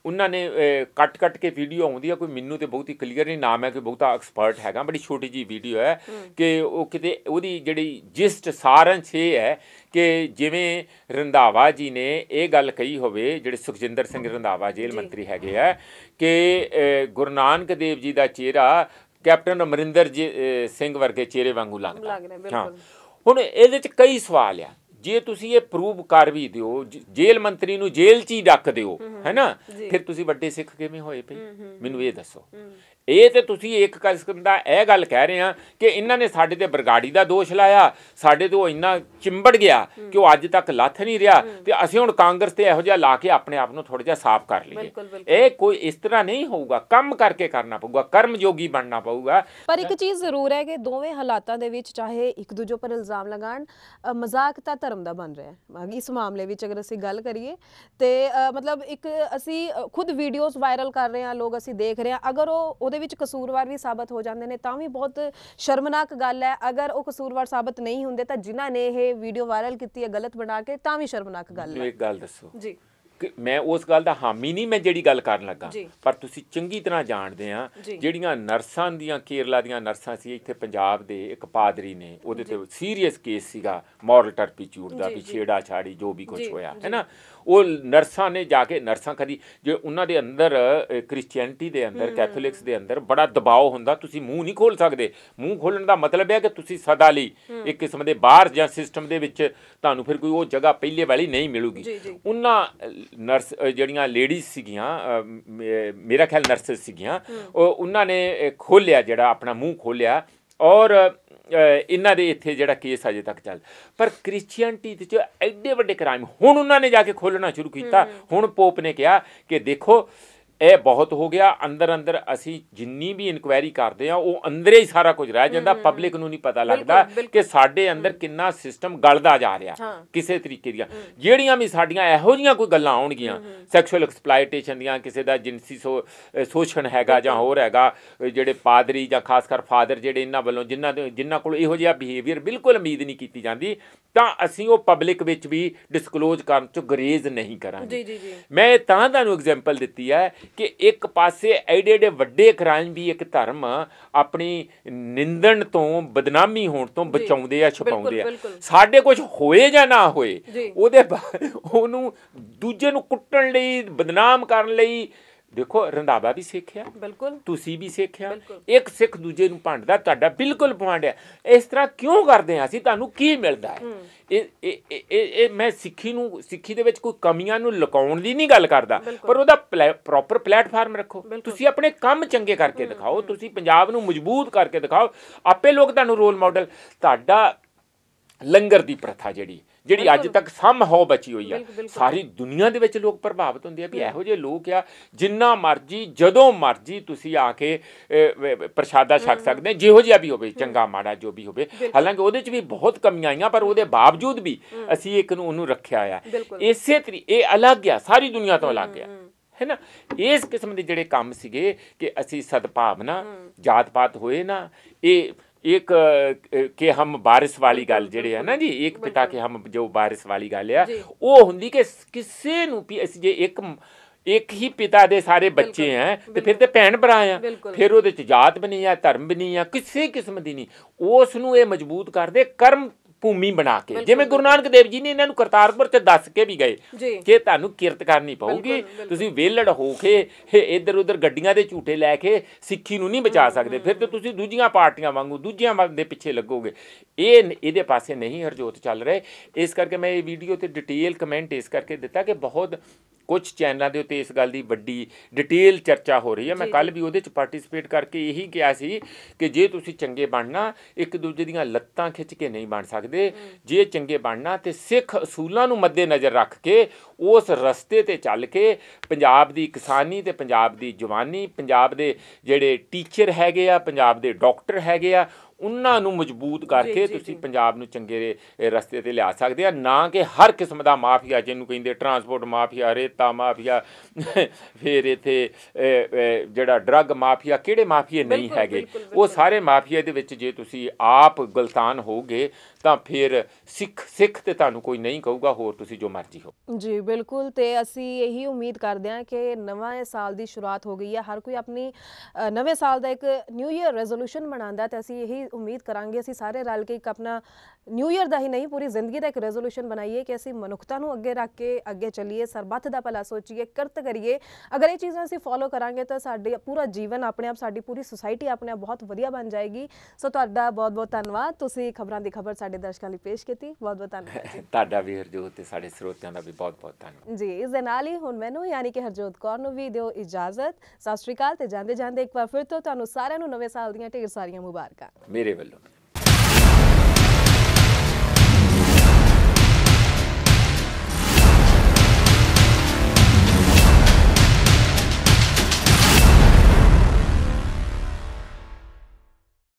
ਉਹਨਾਂ ਨੇ ਕੱਟ-ਕੱਟ ਕੇ ਵੀਡੀਓ ਆਉਂਦੀ ਆ ਕੋਈ ਮੈਨੂੰ ਤੇ ਬਹੁਤੀ ਕਲੀਅਰ ਨਹੀਂ ਨਾਮ ਹੈ ਕੋਈ ਬਹੁਤਾ ਐਕਸਪਰਟ ਹੈਗਾ ਬੜੀ ਛੋਟੀ ਜੀ ਵੀਡੀਓ ਹੈ ਕਿ ਉਹ ਕਿਤੇ ਉਹਦੀ ਜਿਹੜੀ ਜਿਸਟ ਸਾਰੰਸ਼ ਇਹ ਹੈ ਕਿ ਜਿਵੇਂ ਰੰਧਾਵਾ ਜੀ ਨੇ ਇਹ ਗੱਲ ਕਹੀ ਹੋਵੇ ਜਿਹੜੇ ਸੁਖਜਿੰਦਰ ਸਿੰਘ ਰੰਧਾਵਾ ਜੇਲ੍ਹ ਮੰਤਰੀ ਹੈਗੇ ਆ ਕਿ ਗੁਰੂ ਨਾਨਕ ਦੇਵ ਜੀ ਦਾ ਚਿਹਰਾ ਕੈਪਟਨ ਅਮਰਿੰਦਰ ਸਿੰਘ ਵਰਗੇ ਚਿਹਰੇ ਵਾਂਗੂ ਲੱਗਦਾ ਹਾਂ ਹੁਣ ਇਹਦੇ ਵਿੱਚ ਕਈ ਸਵਾਲ ਆ ਜੇ ਤੁਸੀਂ ਇਹ ਪ੍ਰੂਵ ਕਰ ਵੀ ਦਿਓ ਜੇਲ੍ਹ ਮੰਤਰੀ ਨੂੰ ਜੇਲ੍ਹ 'ਚ ਹੀ ਡੱਕ ਦਿਓ ਹੈਨਾ ਫਿਰ ਤੁਸੀਂ ਵੱਡੇ ਸਿੱਖ ਕਿਵੇਂ ਹੋਏ ਭਈ ਮੈਨੂੰ ਇਹ ਦੱਸੋ ਇਹ ਤੇ ਤੁਸੀਂ ਇੱਕ ਕਿਸਮ ਦਾ ਇਹ ਗੱਲ ਕਹਿ ਰਹੇ ਆ ਕਿ ਇਹਨਾਂ ਨੇ ਸਾਡੇ ਤੇ ਬਰਗਾੜੀ ਦਾ ਦੋਸ਼ ਲਾਇਆ ਸਾਡੇ ਤੋਂ ਇੰਨਾ ਚਿੰਬੜ ਗਿਆ ਕਿ ਉਹ ਅੱਜ ਤੱਕ ਲੱਥ ਨਹੀਂ ਰਿਹਾ ਤੇ ਅਸੀਂ ਹੁਣ ਕਾਂਗਰਸ ਤੇ ਇਹੋ ਜਿਹਾ ਲਾ ਕੇ ਆਪਣੇ ਆਪ ਨੂੰ ਥੋੜਾ ਜਿਹਾ ਸਾਫ਼ ਕਰ ਲਈਏ ਇਹ ਕੋਈ ਇਸ ਤਰ੍ਹਾਂ ਨਹੀਂ ਹੋਊਗਾ ਕੰਮ ਕਰਕੇ ਕਰਨਾ ਪਊਗਾ ਕਰਮਯੋਗੀ ਬਣਨਾ ਪਊਗਾ ਪਰ ਇੱਕ ਚੀਜ਼ ਜ਼ਰੂਰ ਹੈ ਕਿ ਦੋਵੇਂ ਹਾਲਾਤਾਂ ਦੇ ਵਿੱਚ ਚਾਹੇ ਇੱਕ ਦੂਜੇ ਉੱਪਰ ਇਲਜ਼ਾਮ ਲਗਾਣ ਮਜ਼ਾਕ ਤਾਂ ਧਰਮ ਦਾ ਬਣ ਰਿਹਾ ਹੈ ਇਸ ਮਾਮਲੇ ਵਿੱਚ ਅਗਰ ਅਸੀਂ ਗੱਲ ਕਰੀਏ ਤੇ ਮਤਲਬ ਇੱਕ ਅਸੀਂ ਖੁਦ ਵੀਡੀਓਜ਼ ਵਾਇਰਲ ਕਰ ਰਹੇ ਆ ਲੋਕ ਅਸੀਂ ਦੇਖ ਰਹੇ ਆ ਅਗਰ ਉਹ ਦੇ ਵਿੱਚ ਕਸੂਰਵਾਰ ਵੀ ਸਾਬਤ ਹੋ ਜਾਂਦੇ ਨੇ ਤਾਂ ਵੀ ਬਹੁਤ ਸ਼ਰਮਨਾਕ ਗੱਲ ਹੈ ਅਗਰ ਉਹ ਕਸੂਰਵਾਰ ਸਾਬਤ ਨਹੀਂ ਹੁੰਦੇ ਤਾਂ ਜਿਨ੍ਹਾਂ ਨੇ ਇਹ ਵੀਡੀਓ ਵਾਇਰਲ ਕੀਤੀ ਹੈ ਗਲਤ ਬਣਾ ਕੇ ਤਾਂ ਵੀ ਸ਼ਰਮਨਾਕ ਗੱਲ ਹੈ ਇੱਕ ਗੱਲ ਦੱਸੋ ਜੀ ਮੈਂ ਉਸ ਗੱਲ ਦਾ ਹਾਮੀ ਨਹੀਂ ਮੈਂ ਜਿਹੜੀ ਗੱਲ ਕਰਨ ਲੱਗਾ ਪਰ ਤੁਸੀਂ ਚੰਗੀ ਤਰ੍ਹਾਂ ਜਾਣਦੇ ਆ ਜਿਹੜੀਆਂ ਨਰਸਾਂ ਦੀਆਂ ਕੇਰਲਾ ਦੀਆਂ ਨਰਸਾਂ ਸੀ ਇੱਥੇ ਪੰਜਾਬ ਦੇ ਇੱਕ ਪਾਦਰੀ ਨੇ ਉਹਦੇ ਤੇ ਸੀਰੀਅਸ ਕੇਸ ਸੀਗਾ ਮੋਰਲ ਟਰਪੀਚੂਰ ਦਾ ਵੀ ਛੇੜਾ ਛਾੜੀ ਜੋ ਵੀ ਕੁਝ ਹੋਇਆ ਹੈ ਨਾ ਉਹ ਨਰਸਾਂ ਨੇ ਜਾ ਕੇ ਨਰਸਾਂ ਕਰੀ ਜੇ ਉਹਨਾਂ ਦੇ ਅੰਦਰ ਕ੍ਰਿਸਚੀਅਨਟੀ ਦੇ ਅੰਦਰ ਕੈਥੋਲਿਕਸ ਦੇ ਅੰਦਰ ਬੜਾ ਦਬਾਅ ਹੁੰਦਾ ਤੁਸੀਂ ਮੂੰਹ ਨਹੀਂ ਖੋਲ ਸਕਦੇ ਮੂੰਹ ਖੋਲਣ ਦਾ ਮਤਲਬ ਹੈ ਕਿ ਤੁਸੀਂ ਸਦਾ ਲਈ ਇੱਕ ਕਿਸਮ ਦੇ ਬਾਹਰ ਜਾਂ ਸਿਸਟਮ ਦੇ ਵਿੱਚ ਤੁਹਾਨੂੰ ਫਿਰ ਕੋਈ ਉਹ ਜਗ੍ਹਾ ਪਹਿਲੇ ਵਾਲੀ ਨਹੀਂ ਮਿਲੂਗੀ ਉਹਨਾਂ ਨਰਸ ਜਿਹੜੀਆਂ ਲੇਡੀਜ਼ ਸੀਗੀਆਂ ਮੇਰਾ ਖਿਆਲ ਨਰਸਸ ਸੀਗੀਆਂ ਉਹ ਉਹਨਾਂ ਨੇ ਖੋਲਿਆ ਜਿਹੜਾ ਆਪਣਾ ਮੂੰਹ ਖੋਲਿਆ ਔਰ ਇਹਨਾਂ ਦੇ ਇੱਥੇ ਜਿਹੜਾ ਕੇਸ ਅਜੇ ਤੱਕ ਚੱਲ ਪਰ ਕ੍ਰਿਸਚੀਅਨਟੀ ਦੇ ਚ ਐਡੇ ਵੱਡੇ ਕ੍ਰਾਈਮ ਹੁਣ ਉਹਨਾਂ ਨੇ ਜਾ ਕੇ ਖੋਲਣਾ ਸ਼ੁਰੂ ਕੀਤਾ ਹੁਣ ਪੋਪ ਨੇ ਕਿਹਾ ਕਿ ਦੇਖੋ ਇਹ ਬਹੁਤ ਹੋ ਗਿਆ ਅੰਦਰ ਅੰਦਰ ਅਸੀਂ ਜਿੰਨੀ ਵੀ ਇਨਕੁਆਇਰੀ ਕਰਦੇ ਆ ਉਹ ਅੰਦਰੇ ਹੀ ਸਾਰਾ ਕੁਝ ਰਹਿ ਜਾਂਦਾ ਪਬਲਿਕ ਨੂੰ ਨਹੀਂ ਪਤਾ ਲੱਗਦਾ ਕਿ ਸਾਡੇ ਅੰਦਰ ਕਿੰਨਾ ਸਿਸਟਮ ਗਲਦਾ ਜਾ ਰਿਹਾ ਕਿਸੇ ਤਰੀਕੇ ਦੀਆਂ ਜਿਹੜੀਆਂ ਵੀ ਸਾਡੀਆਂ ਇਹੋ ਜੀਆਂ ਕੋਈ ਗੱਲਾਂ ਆਉਣਗੀਆਂ ਸੈਕਸ਼ੂਅਲ ਐਕਸਪਲੋਇਟੇਸ਼ਨ ਦੀਆਂ ਕਿਸੇ ਦਾ ਜਿੰਸੀ ਸ਼ੋਸ਼ਣ ਹੈਗਾ ਜਾਂ ਹੋਰ ਹੈਗਾ ਜਿਹੜੇ ਪਾਦਰੀ ਜਾਂ ਖਾਸ ਕਰ ਫਾਦਰ ਜਿਹੜੇ ਇਹਨਾਂ ਵੱਲੋਂ ਜਿਨ੍ਹਾਂ ਜਿਨ੍ਹਾਂ ਕੋਲ ਇਹੋ ਜਿਹਾ ਬਿਹੇਵੀਅਰ ਬਿਲਕੁਲ ਉਮੀਦ ਨਹੀਂ ਕੀਤੀ ਜਾਂਦੀ ਤਾਂ ਅਸੀਂ ਉਹ ਪਬਲਿਕ ਵਿੱਚ ਵੀ ਡਿਸਕਲੋਜ਼ ਕਰਨ ਤੋਂ ਗਰੇਜ਼ ਨਹੀਂ ਕਰਾਂਗੇ ਜੀ ਜੀ ਜੀ ਮੈਂ ਤਾਂ ਤੁਹਾਨੂੰ ਐਗਜ਼ਾਮਪਲ ਦਿੱਤੀ ਹੈ ਕਿ ਇੱਕ ਪਾਸੇ ਐਡੇ ਐਡੇ ਵੱਡੇ ਕ੍ਰਾਈਮ ਵੀ ਇੱਕ ਧਰਮ ਆਪਣੀ ਨਿੰਦਣ ਤੋਂ ਬਦਨਾਮੀ ਹੋਣ ਤੋਂ ਬਚਾਉਂਦੇ ਆ ਛਪਾਉਂਦੇ ਆ ਸਾਡੇ ਕੁਝ ਹੋਏ ਜਾਂ ਨਾ ਹੋਏ ਉਹਦੇ ਉਹਨੂੰ ਦੂਜੇ ਨੂੰ ਕੁੱਟਣ ਲਈ ਬਦਨਾਮ ਕਰਨ ਲਈ ਦੇਖੋ ਰੰਡਾਵਾ ਵੀ ਸਿੱਖਿਆ ਬਿਲਕੁਲ ਤੁਸੀਂ ਵੀ ਸਿੱਖਿਆ ਇੱਕ ਸਿੱਖ ਦੂਜੇ ਨੂੰ ਭੰਡਦਾ ਤੁਹਾਡਾ ਬਿਲਕੁਲ ਭੰਡਿਆ ਇਸ ਤਰ੍ਹਾਂ ਕਿਉਂ ਕਰਦੇ ਆ ਅਸੀਂ ਤੁਹਾਨੂੰ ਕੀ ਮਿਲਦਾ ਹੈ ਇਹ ਇਹ ਇਹ ਮੈਂ ਸਿੱਖੀ ਨੂੰ ਸਿੱਖੀ ਦੇ ਵਿੱਚ ਕੋਈ ਕਮੀਆਂ ਨੂੰ ਲੁਕਾਉਣ ਦੀ ਨਹੀਂ ਗੱਲ ਕਰਦਾ ਪਰ ਉਹਦਾ ਪ੍ਰੋਪਰ ਪਲੇਟਫਾਰਮ ਰੱਖੋ ਤੁਸੀਂ ਆਪਣੇ ਕੰਮ ਚੰਗੇ ਕਰਕੇ ਦਿਖਾਓ ਤੁਸੀਂ ਪੰਜਾਬ ਨੂੰ ਮਜ਼ਬੂਤ ਕਰਕੇ ਦਿਖਾਓ ਆਪੇ ਲੋਕ ਤੁਹਾਨੂੰ ਰੋਲ ਮਾਡਲ ਤੁਹਾਡਾ ਲੰਗਰ ਦੀ ਪ੍ਰਥਾ ਜਿਹੜੀ ਜਿਹੜੀ ਅੱਜ ਤੱਕ ਸਮ ਹੋ ਬਚੀ ਹੋਈ ਆ ਸਾਰੀ ਦੁਨੀਆ ਦੇ ਵਿੱਚ ਲੋਕ ਪ੍ਰਭਾਵਿਤ ਹੁੰਦੇ ਆ ਵੀ ਇਹੋ ਜਿਹੇ ਲੋਕ ਆ ਜਿੰਨਾ ਮਰਜੀ ਜਦੋਂ ਮਰਜੀ ਤੁਸੀਂ ਆ ਕੇ ਪ੍ਰਸ਼ਾਦਾ ਛਕ ਸਕਦੇ ਜਿਹੋ ਜਿਹਾ ਵੀ ਹੋਵੇ ਚੰਗਾ ਮਾੜਾ ਜੋ ਵੀ ਹੋਵੇ ਹਾਲਾਂਕਿ ਉਹਦੇ 'ਚ ਵੀ ਬਹੁਤ ਕਮੀਆਂ ਆਈਆਂ ਪਰ ਉਹਦੇ ਬਾਵਜੂਦ ਵੀ ਅਸੀਂ ਇੱਕ ਨੂੰ ਉਹਨੂੰ ਰੱਖਿਆ ਆ ਇਸੇ ਤਰੀਕੇ ਇਹ ਅਲੱਗ ਆ ਸਾਰੀ ਦੁਨੀਆ ਤੋਂ ਅਲੱਗ ਆ ਹੈ ਨਾ ਇਸ ਕਿਸਮ ਦੇ ਜਿਹੜੇ ਕੰਮ ਸੀਗੇ ਕਿ ਅਸੀਂ ਸਦਭਾਵਨਾ ਜਾਤ-ਪਾਤ ਹੋਏ ਨਾ ਇਹ ਇੱਕ ਕਿ ਹਮ ਬਾਰਿਸ਼ ਵਾਲੀ ਗੱਲ ਜਿਹੜੇ ਹੈ ਨਾ ਜੀ ਇੱਕ ਪਿਤਾ ਕੇ ਹਮ ਜੋ ਬਾਰਿਸ਼ ਵਾਲੀ ਗੱਲ ਆ ਉਹ ਹੁੰਦੀ ਕਿ ਕਿਸੇ ਨੂੰ ਵੀ ਅਸੀਂ ਜੇ ਇੱਕ ਇੱਕ ਹੀ ਪਿਤਾ ਦੇ ਸਾਰੇ ਬੱਚੇ ਆ ਤੇ ਫਿਰ ਤੇ ਭੈਣ ਭਰਾ ਆ ਫਿਰ ਉਹਦੇ ਚ ਜਾਤ ਵੀ ਨਹੀਂ ਆ ਧਰਮ ਵੀ ਨਹੀਂ ਆ ਕਿਸੇ ਕਿਸਮ ਦੀ ਨਹੀਂ ਉਸ ਨੂੰ ਇਹ ਮਜ਼ਬੂਤ ਕਰਦੇ ਕਰਮ ਭੂਮੀ ਬਣਾ ਕੇ ਜਿਵੇਂ ਗੁਰੂ ਨਾਨਕ ਦੇਵ ਜੀ ਨੇ ਇਹਨਾਂ ਨੂੰ ਕਰਤਾਰਪੁਰ ਤੇ ਦੱਸ ਕੇ ਵੀ ਗਏ ਕਿ ਤੁਹਾਨੂੰ ਕਿਰਤ ਕਰਨੀ ਪਊਗੀ ਤੁਸੀਂ ਵੇਲੜ ਹੋ ਕੇ ਇੱਧਰ ਉੱਧਰ ਗੱਡੀਆਂ ਦੇ ਝੂਟੇ ਲੈ ਕੇ ਸਿੱਖੀ ਨੂੰ ਨਹੀਂ ਬਚਾ ਸਕਦੇ ਫਿਰ ਤੇ ਤੁਸੀਂ ਦੂਜੀਆਂ ਪਾਰਟੀਆਂ ਵਾਂਗੂ ਦੂਜੀਆਂ ਦੇ ਪਿੱਛੇ ਲੱਗੋਗੇ ਇਹ ਇਹਦੇ ਪਾਸੇ ਨਹੀਂ ਹਰਜੋਤ ਚੱਲ ਰਹੇ ਇਸ ਕਰਕੇ ਮੈਂ ਇਹ ਵੀਡੀਓ ਤੇ ਡਿਟੇਲ ਕਮੈਂਟ ਇਸ ਕਰਕੇ ਦਿੱਤਾ ਕਿ ਬਹੁਤ ਕੁਝ ਚੈਨਲਾਂ ਦੇ ਉੱਤੇ ਇਸ ਗੱਲ ਦੀ ਵੱਡੀ ਡਿਟੇਲ ਚਰਚਾ ਹੋ ਰਹੀ ਹੈ ਮੈਂ ਕੱਲ ਵੀ ਉਹਦੇ ਚ ਪਾਰਟਿਸਿਪੇਟ ਕਰਕੇ ਇਹੀ ਕਿਹਾ ਸੀ ਕਿ ਜੇ ਤੁਸੀਂ ਚੰਗੇ ਬਣਨਾ ਇੱਕ ਦੂਜੇ ਦੀਆਂ ਲੱਤਾਂ ਖਿੱਚ ਕੇ ਨਹੀਂ ਬਣ ਸਕਦੇ ਜੇ ਚੰਗੇ ਬਣਨਾ ਤੇ ਸਿੱਖ ਅਸੂਲਾਂ ਨੂੰ ਮੱਦੇ ਨਜ਼ਰ ਰੱਖ ਕੇ ਉਸ ਰਸਤੇ ਤੇ ਚੱਲ ਕੇ ਪੰਜਾਬ ਦੀ ਕਿਸਾਨੀ ਤੇ ਪੰਜਾਬ ਦੀ ਜਵਾਨੀ ਪੰਜਾਬ ਦੇ ਜਿਹੜੇ ਟੀਚਰ ਹੈਗੇ ਆ ਪੰਜਾਬ ਦੇ ਡਾਕਟਰ ਹੈਗੇ ਆ ਉਹਨਾਂ ਨੂੰ ਮਜ਼ਬੂਤ ਕਰਕੇ ਤੁਸੀਂ ਪੰਜਾਬ ਨੂੰ ਚੰਗੇ ਰਸਤੇ ਤੇ ਲਿਆ ਸਕਦੇ ਆ ਨਾ ਕਿ ਹਰ ਕਿਸਮ ਦਾ ਮਾਫੀਆ ਜਿਹਨੂੰ ਕਹਿੰਦੇ ਟਰਾਂਸਪੋਰਟ ਮਾਫੀਆ ਰੇਤਾ ਮਾਫੀਆ ਫਿਰ ਇਥੇ ਜਿਹੜਾ ਡਰੱਗ ਮਾਫੀਆ ਕਿਹੜੇ ਮਾਫੀਏ ਨਹੀਂ ਹੈਗੇ ਉਹ ਸਾਰੇ ਮਾਫੀਆ ਦੇ ਵਿੱਚ ਜੇ ਤੁਸੀਂ ਆਪ ਗਲਤਾਨ ਹੋਗੇ ਤਾਂ ਫਿਰ ਸਿੱਖ ਸਿੱਖ ਤੇ ਤੁਹਾਨੂੰ ਕੋਈ ਨਹੀਂ ਕਹੂਗਾ ਹੋਰ ਤੁਸੀਂ ਜੋ ਮਰਜ਼ੀ ਹੋ ਜੀ ਬਿਲਕੁਲ ਤੇ ਅਸੀਂ ਇਹੀ ਉਮੀਦ ਕਰਦੇ ਹਾਂ ਕਿ ਨਵਾਂ ਸਾਲ ਦੀ ਸ਼ੁਰੂਆਤ ਹੋ ਗਈ ਹੈ ਹਰ ਕੋਈ ਆਪਣੀ ਨਵੇਂ ਸਾਲ ਦਾ ਇੱਕ ਨਿਊ ਇਅਰ ਰੈਜ਼ੋਲੂਸ਼ਨ ਬਣਾਉਂਦਾ ਤੇ ਅਸੀਂ ਇਹੀ ਉਮੀਦ ਕਰਾਂਗੇ ਅਸੀਂ ਸਾਰੇ ਰਲ ਕੇ ਇੱਕ ਆਪਣਾ ਨਿਊ ਇਅਰ ਦਾ ਹੀ ਨਹੀਂ ਪੂਰੀ ਜ਼ਿੰਦਗੀ ਦਾ ਇੱਕ ਰੈਜ਼ੋਲੂਸ਼ਨ ਬਣਾਈਏ ਕਿ ਅਸੀਂ ਮਨੁੱਖਤਾ ਨੂੰ ਅੱਗੇ ਰੱਖ ਕੇ ਅੱਗੇ ਚੱਲੀਏ ਸਰਬੱਤ ਦਾ ਭਲਾ ਸੋਚੀਏ ਕਰਤ ਕਰੀਏ ਅਗਰ ਇਹ ਚੀਜ਼ਾਂ ਅਸੀਂ ਫੋਲੋ ਕਰਾਂਗੇ ਤਾਂ ਸਾਡੀ ਪੂਰਾ ਜੀਵਨ ਆਪਣੇ ਆਪ ਸਾਡੀ ਪੂਰੀ ਸੋਸਾਇਟੀ ਆਪਣੇ ਆਪ ਬਹੁਤ ਵਧੀਆ ਬਣ ਜਾਏਗੀ ਸੋ ਤੁਹਾਡਾ ਬਹੁਤ ਬਹੁਤ ਧੰਨਵਾਦ ਤੁਸੀਂ ਖਬਰਾਂ ਦੀ ਖਬਰ ਸਾਡੇ ਦਰਸ਼ਕਾਂ ਲਈ ਪੇਸ਼ ਕੀਤੀ ਬਹੁਤ ਬਹੁਤ ਧੰਨਵਾਦ ਜੀ ਤੁਹਾਡਾ ਵੀ ਹਰਜੋਤ ਤੇ ਸਾਡੇ ਸਰੋਤਿਆਂ ਦਾ ਵੀ ਬਹੁਤ ਬਹੁਤ ਧੰਨਵਾਦ ਜੀ ਇਸ ਦੇ ਨਾਲ ਹੀ ਹੁਣ ਮੈਨੂੰ ਯਾਨੀ ਕਿ ਹਰਜੋਤ ਕੌਰ ਨੂੰ ਵੀ ਦਿਓ ਇਜਾਜ਼ਤ ਸਤਿ ਸ਼੍ਰੀ ਅਕਾਲ ਤੇ ਜਾਂਦੇ ਜਾਂਦੇ ਇੱਕ ਵਾਰ ਫਿਰ ਤੋਂ ਤੁਹਾਨੂੰ ਸਾਰਿਆਂ ਨੂੰ ਨਵੇਂ ਸਾਲ ਦੀਆਂ ਢੇਰ ਸਾਰੀਆਂ ਮੁਬਾਰਕਾਂ ਮੇਰੇ ਵੱਲੋਂ